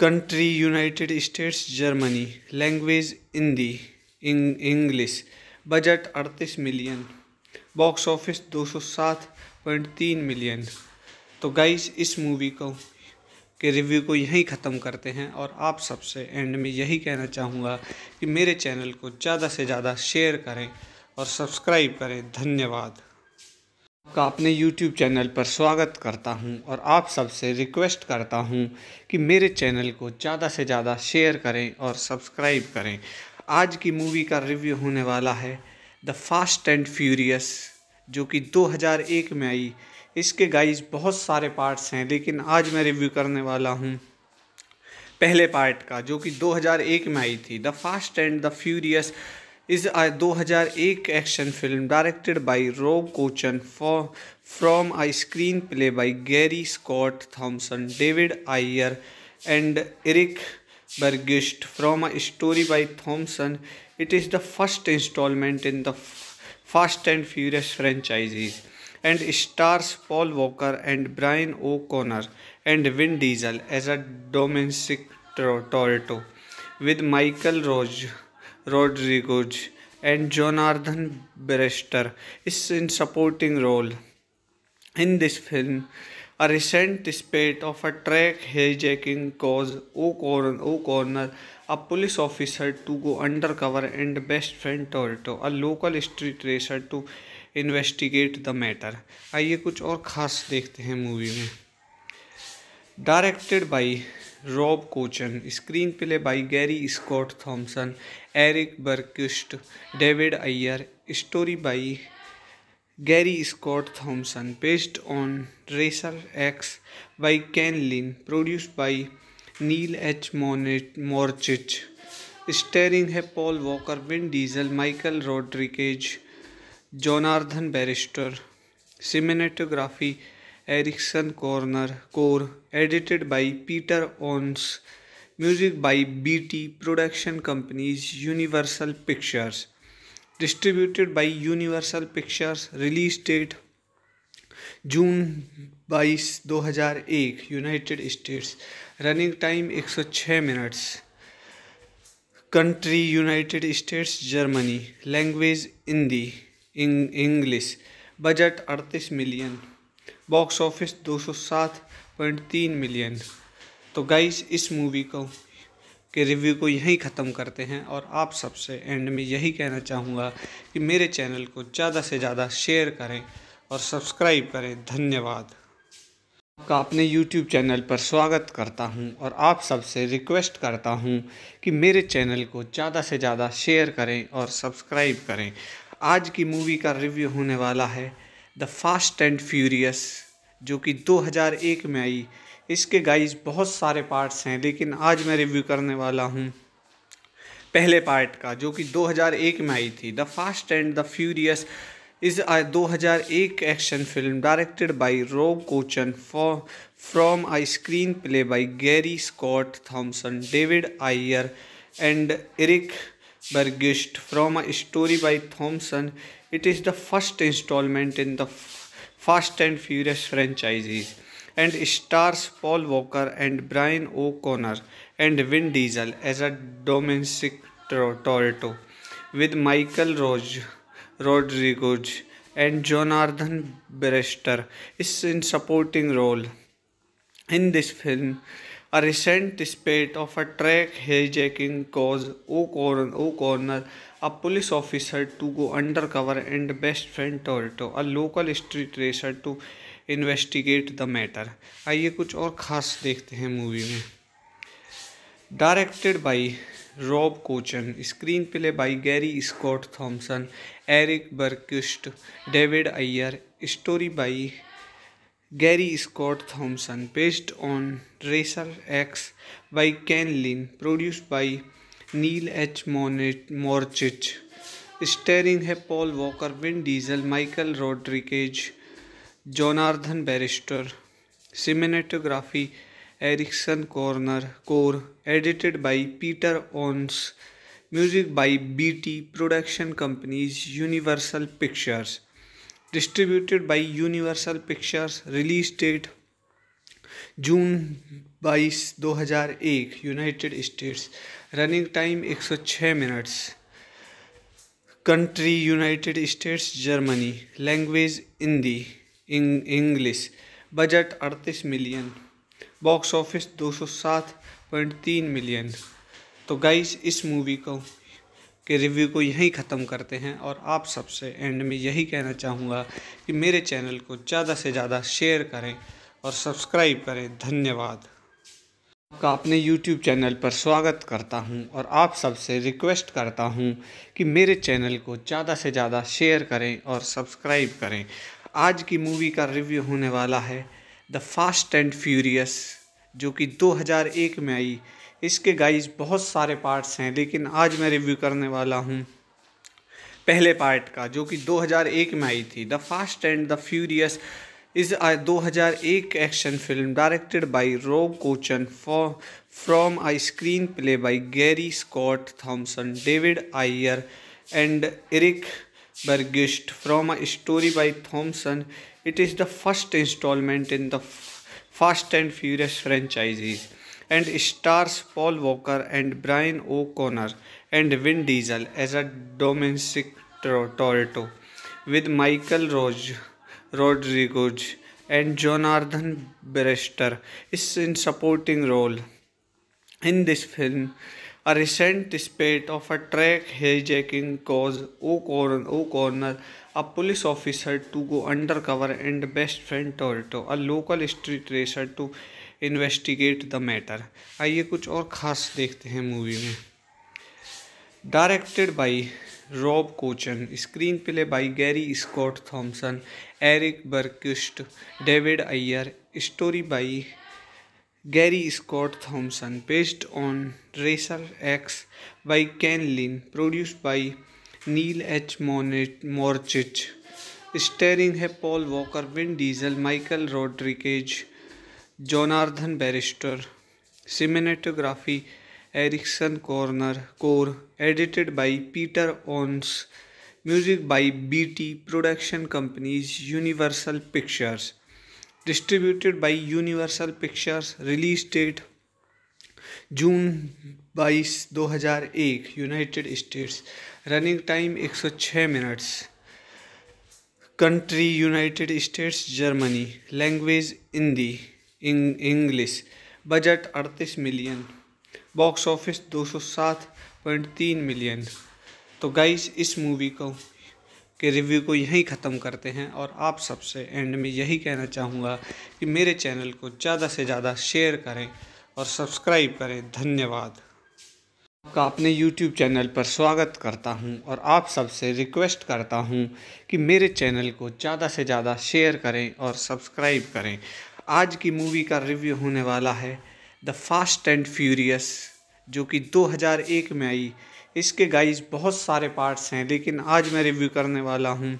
country United States Germany language Hindi English budget 38 million box office 207.3 million तो guys इस movie को के review को यहीं ख़त्म करते हैं और आप सबसे एंड में यही कहना चाहूँगा कि मेरे चैनल को ज़्यादा से ज़्यादा शेयर करें और सब्सक्राइब करें धन्यवाद आपका अपने यूट्यूब चैनल पर स्वागत करता हूँ और आप सबसे रिक्वेस्ट करता हूँ कि मेरे चैनल को ज़्यादा से ज़्यादा शेयर करें और सब्सक्राइब करें आज की मूवी का रिव्यू होने वाला है द फास्ट एंड फ्यूरियस जो कि 2001 में आई इसके गाइस बहुत सारे पार्ट्स हैं लेकिन आज मैं रिव्यू करने वाला हूँ पहले पार्ट का जो कि 2001 में आई थी the fast and the furious इस एक action film directed by Rob Cohen from a screen play by Gary Scott Thompson David Ayer and Eric Bergquist from a story by Thompson it is the first instalment in the fast and furious franchises and stars Paul Walker and Brian O'Connor and Vin Diesel as a domestic Toretto with Michael Roj, Rodriguez and Jonathan Brewster is in supporting role. In this film, a recent spate of a track hijacking caused O'Connor, O'Connor, a police officer, to go undercover and best friend Toretto, a local street racer, to investigate the matter आइए कुछ और ख़ास देखते हैं movie में directed by Rob Cohen screen play by Gary Scott Thompson Eric Bergquist David Ayer story by Gary Scott Thompson based on racer X by Ken Li produce by Neal H Monet मॉर्चिच starring है Paul Walker Vin Diesel Michelle Rodriguez Jordana Brewster cinematography Ericson corner Core edited by Peter Honess music by BT production companies Universal Pictures distributed by Universal Pictures release date June हजार 2001 United States running time 106 minutes country United States Germany language Hindi English budget अड़तीस million box office 207.3 million तो guys इस movie को के review को यहीं ख़त्म करते हैं और आप सबसे एंड में यही कहना चाहूँगा कि मेरे चैनल को ज़्यादा से ज़्यादा शेयर करें और सब्सक्राइब करें धन्यवाद आपका अपने YouTube चैनल पर स्वागत करता हूं और आप सबसे रिक्वेस्ट करता हूं कि मेरे चैनल को ज़्यादा से ज़्यादा शेयर करें और सब्सक्राइब करें आज की मूवी का रिव्यू होने वाला है द फास्ट एंड फ्यूरियस जो कि 2001 में आई इसके गाइस बहुत सारे पार्ट्स हैं लेकिन आज मैं रिव्यू करने वाला हूँ पहले पार्ट का जो कि 2001 में आई थी the fast and the furious is इस 2001 action film directed by Rob Cohen from a screen play by Gary Scott Thompson David Ayer and Eric Burgist from a story by Thompson. It is the first installment in the Fast and Furious franchises and stars Paul Walker and Brian O'Connor and Vin Diesel as a domestic Toretto with Michael Roj, Rodriguez and Jonathan Brewster is in supporting role. In this film, A recent spate of a track hijacking caused o o corner a police officer, to go undercover and best friend Torito, a local street racer, to investigate the matter. आइए कुछ और खास देखते हैं movie में directed by Rob Cohen screen play by Gary Scott Thompson Eric Bergquist David Ayer story by Gary Scott Thompson based on Racer X by Ken Lin produced by Neil H. Morchich starring है Paul Walker, Vin Diesel, Michael Rodriguez, Jonathan Barrister cinematography Erickson Corner core edited by Peter Ons music by BT production companies Universal Pictures distributed by Universal Pictures release date June 22 2001 United States running time 106 minutes country United States Germany language Hindi English budget 38 million box office 207.3 million तो guys इस movie को के review को यहीं ख़त्म करते हैं और आप सबसे एंड में यही कहना चाहूँगा कि मेरे चैनल को ज़्यादा से ज़्यादा शेयर करें और सब्सक्राइब करें धन्यवाद आपका अपने YouTube चैनल पर स्वागत करता हूं और आप सबसे रिक्वेस्ट करता हूं कि मेरे चैनल को ज़्यादा से ज़्यादा शेयर करें और सब्सक्राइब करें आज की मूवी का रिव्यू होने वाला है द फास्ट एंड फ्यूरियस जो कि 2001 में आई इसके गाइस बहुत सारे पार्ट्स हैं लेकिन आज मैं रिव्यू करने वाला हूँ पहले पार्ट का जो कि 2001 में आई थी the fast and the furious is a 2001 action film directed by Rob Cohen from a screen play by Gary Scott Thompson David Ayer and Eric Bergquist from a story by Thompson it is the first instalment in the fast and furious franchises and stars Paul Walker and Brian O'Connor and Vin Diesel as a domestic Toretto with Michael Roj, Rodriguez and Jonathan Brewster is in supporting role. In this film, a recent spate of a track hijacking caused O'Connor, a police officer, to go undercover and best friend Toretto, a local street racer, to investigate the matter आइए कुछ और ख़ास देखते हैं movie में directed by Rob Cohen screen play by Gary Scott Thompson Eric Bergquist David Ayer story by Gary Scott Thompson based on racer X by Ken Li produce by Neal H मोनिट मॉर्चिच starring है Paul Walker Vin Diesel Michael Rodriguez Jordana Brewster cinematography Ericson corner Core edited by Peter Honess music by BT production companies Universal Pictures distributed by Universal Pictures release date June हजार 2001 United States running time 106 minutes country United States Germany language Hindi English budget अड़तीस million box office दो सौ सात point तीन million तो guys इस movie को के रिव्यू को यहीं ख़त्म करते हैं और आप सबसे एंड में यही कहना चाहूँगा कि मेरे चैनल को ज़्यादा से ज़्यादा शेयर करें और सब्सक्राइब करें धन्यवाद आपका अपने यूट्यूब चैनल पर स्वागत करता हूं और आप सबसे रिक्वेस्ट करता हूं कि मेरे चैनल को ज़्यादा से ज़्यादा शेयर करें और सब्सक्राइब करें आज की मूवी का रिव्यू होने वाला है द फास्ट एंड फ्यूरियस जो कि 2001 में आई इसके गाइस बहुत सारे पार्ट्स हैं लेकिन आज मैं रिव्यू करने वाला हूँ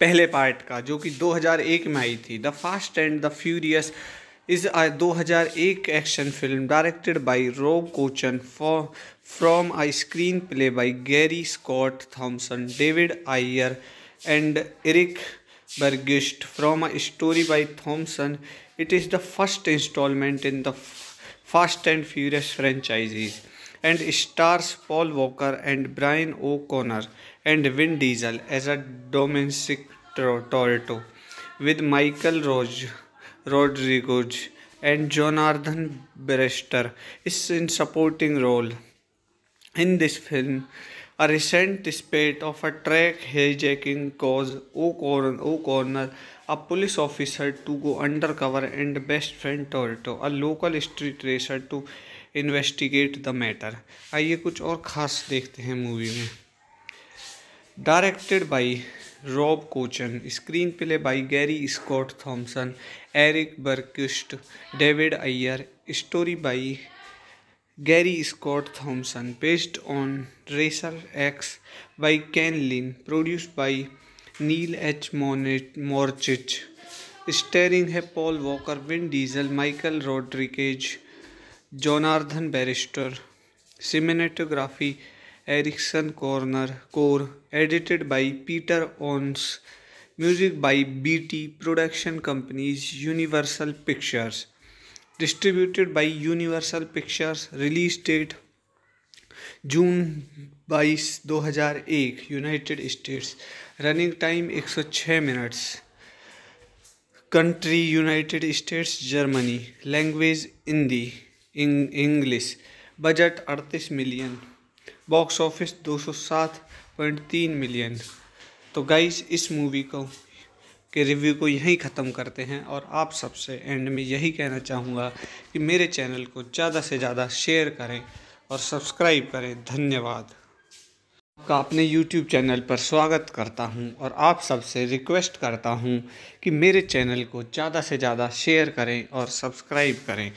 पहले पार्ट का जो कि 2001 में आई थी the fast and the furious is हजार 2001 action film directed by Rob Cohen from a screen play by Gary Scott Thompson David Ayer and Eric Bergist from a story by Thompson. It is the first installment in the Fast and Furious franchises and stars Paul Walker and Brian O'Connor and Vin Diesel as a domestic Toretto with Michael Roj- Rodriguez and Jonathan Brewster is in supporting role. In this film, A recent spate of a track hijacking caused O'Connor, O'Connor, a police officer, to go undercover and best friend Toronto a local street racer, to investigate the matter. आइए कुछ और खास देखते हैं movie में directed by Rob Cohen screen play by Gary Scott Thompson Eric Bergquist David Ayer story by Gary Scott Scott based on racer X by Ken Li produced by Neal H H. Morchich starring है Paul Walker Vin Diesel Michael Rodriguez Jordana Brewster cinematography Ericson corner Core edited by Peter Honess music by B T production companies Universal Pictures distributed by Universal Pictures release date June 22 2001 United States running time 106 minutes country United States Germany language Hindi English budget 38 million box office 207.3 million तो guys इस movie को के review को यहीं ख़त्म करते हैं और आप सबसे एंड में यही कहना चाहूँगा कि मेरे चैनल को ज़्यादा से ज़्यादा शेयर करें और सब्सक्राइब करें धन्यवाद आपका अपने YouTube चैनल पर स्वागत करता हूं और आप सबसे रिक्वेस्ट करता हूं कि मेरे चैनल को ज़्यादा से ज़्यादा शेयर करें और सब्सक्राइब करें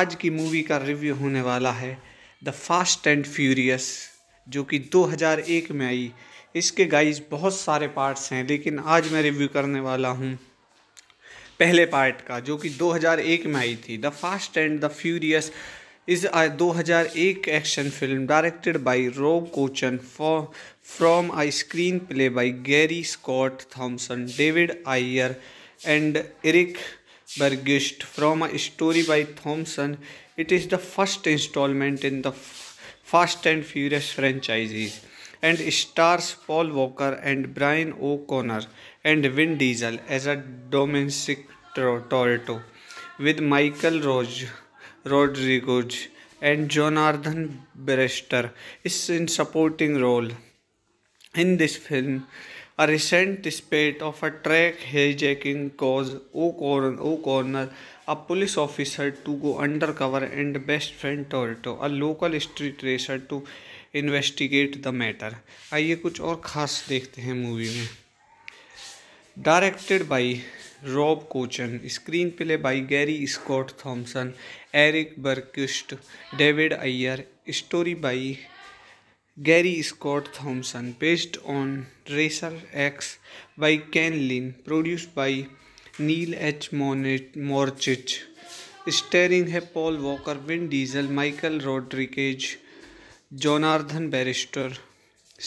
आज की मूवी का रिव्यू होने वाला है द फास्ट एंड फ्यूरियस जो कि 2001 में आई इसके गाइस बहुत सारे पार्ट्स हैं लेकिन आज मैं रिव्यू करने वाला हूँ पहले पार्ट का जो कि 2001 में आई थी the fast and the furious is a 2001 action film directed by Rob Cohen from a screen play by Gary Scott Thompson David Ayer and Eric Bergquist from a story by Thompson it is the first instalment in the fast and furious franchises and stars Paul Walker and Brian O'Connor and Vin Diesel as a domestic Toretto with Michael Roj, Rodriguez and Jonathan Brewster is in supporting role. In this film, a recent spate of a track hijacking caused O'Connor, a police officer, to go undercover and best friend Toretto, a local street racer, to investigate the matter आइए कुछ और ख़ास देखते हैं movie में directed by Rob Cohen screen play by Gary Scott Thompson Eric Bergquist David Ayer story by Gary Scott Thompson based on racer X by Ken Li produce by Neal H Moritz starring है Paul Walker Vin Diesel Michael Rodriguez Jordana Brewster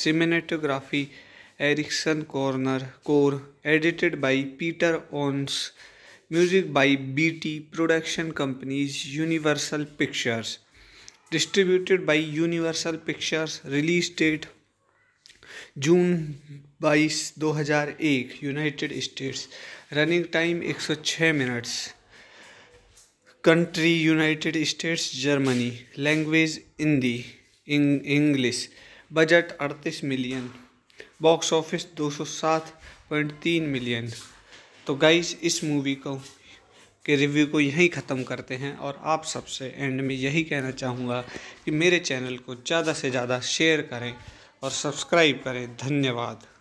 cinematography Ericson corner Core edited by Peter Honess music by BT production companies Universal Pictures distributed by Universal Pictures release date June हजार 2001 United States running time 106 minutes country United States Germany language Hindi English budget अड़तीस million box office दो सौ सात point तीन million तो guys इस movie को के रिव्यू को यहीं ख़त्म करते हैं और आप सबसे एंड में यही कहना चाहूँगा कि मेरे चैनल को ज़्यादा से ज़्यादा शेयर करें और सब्सक्राइब करें धन्यवाद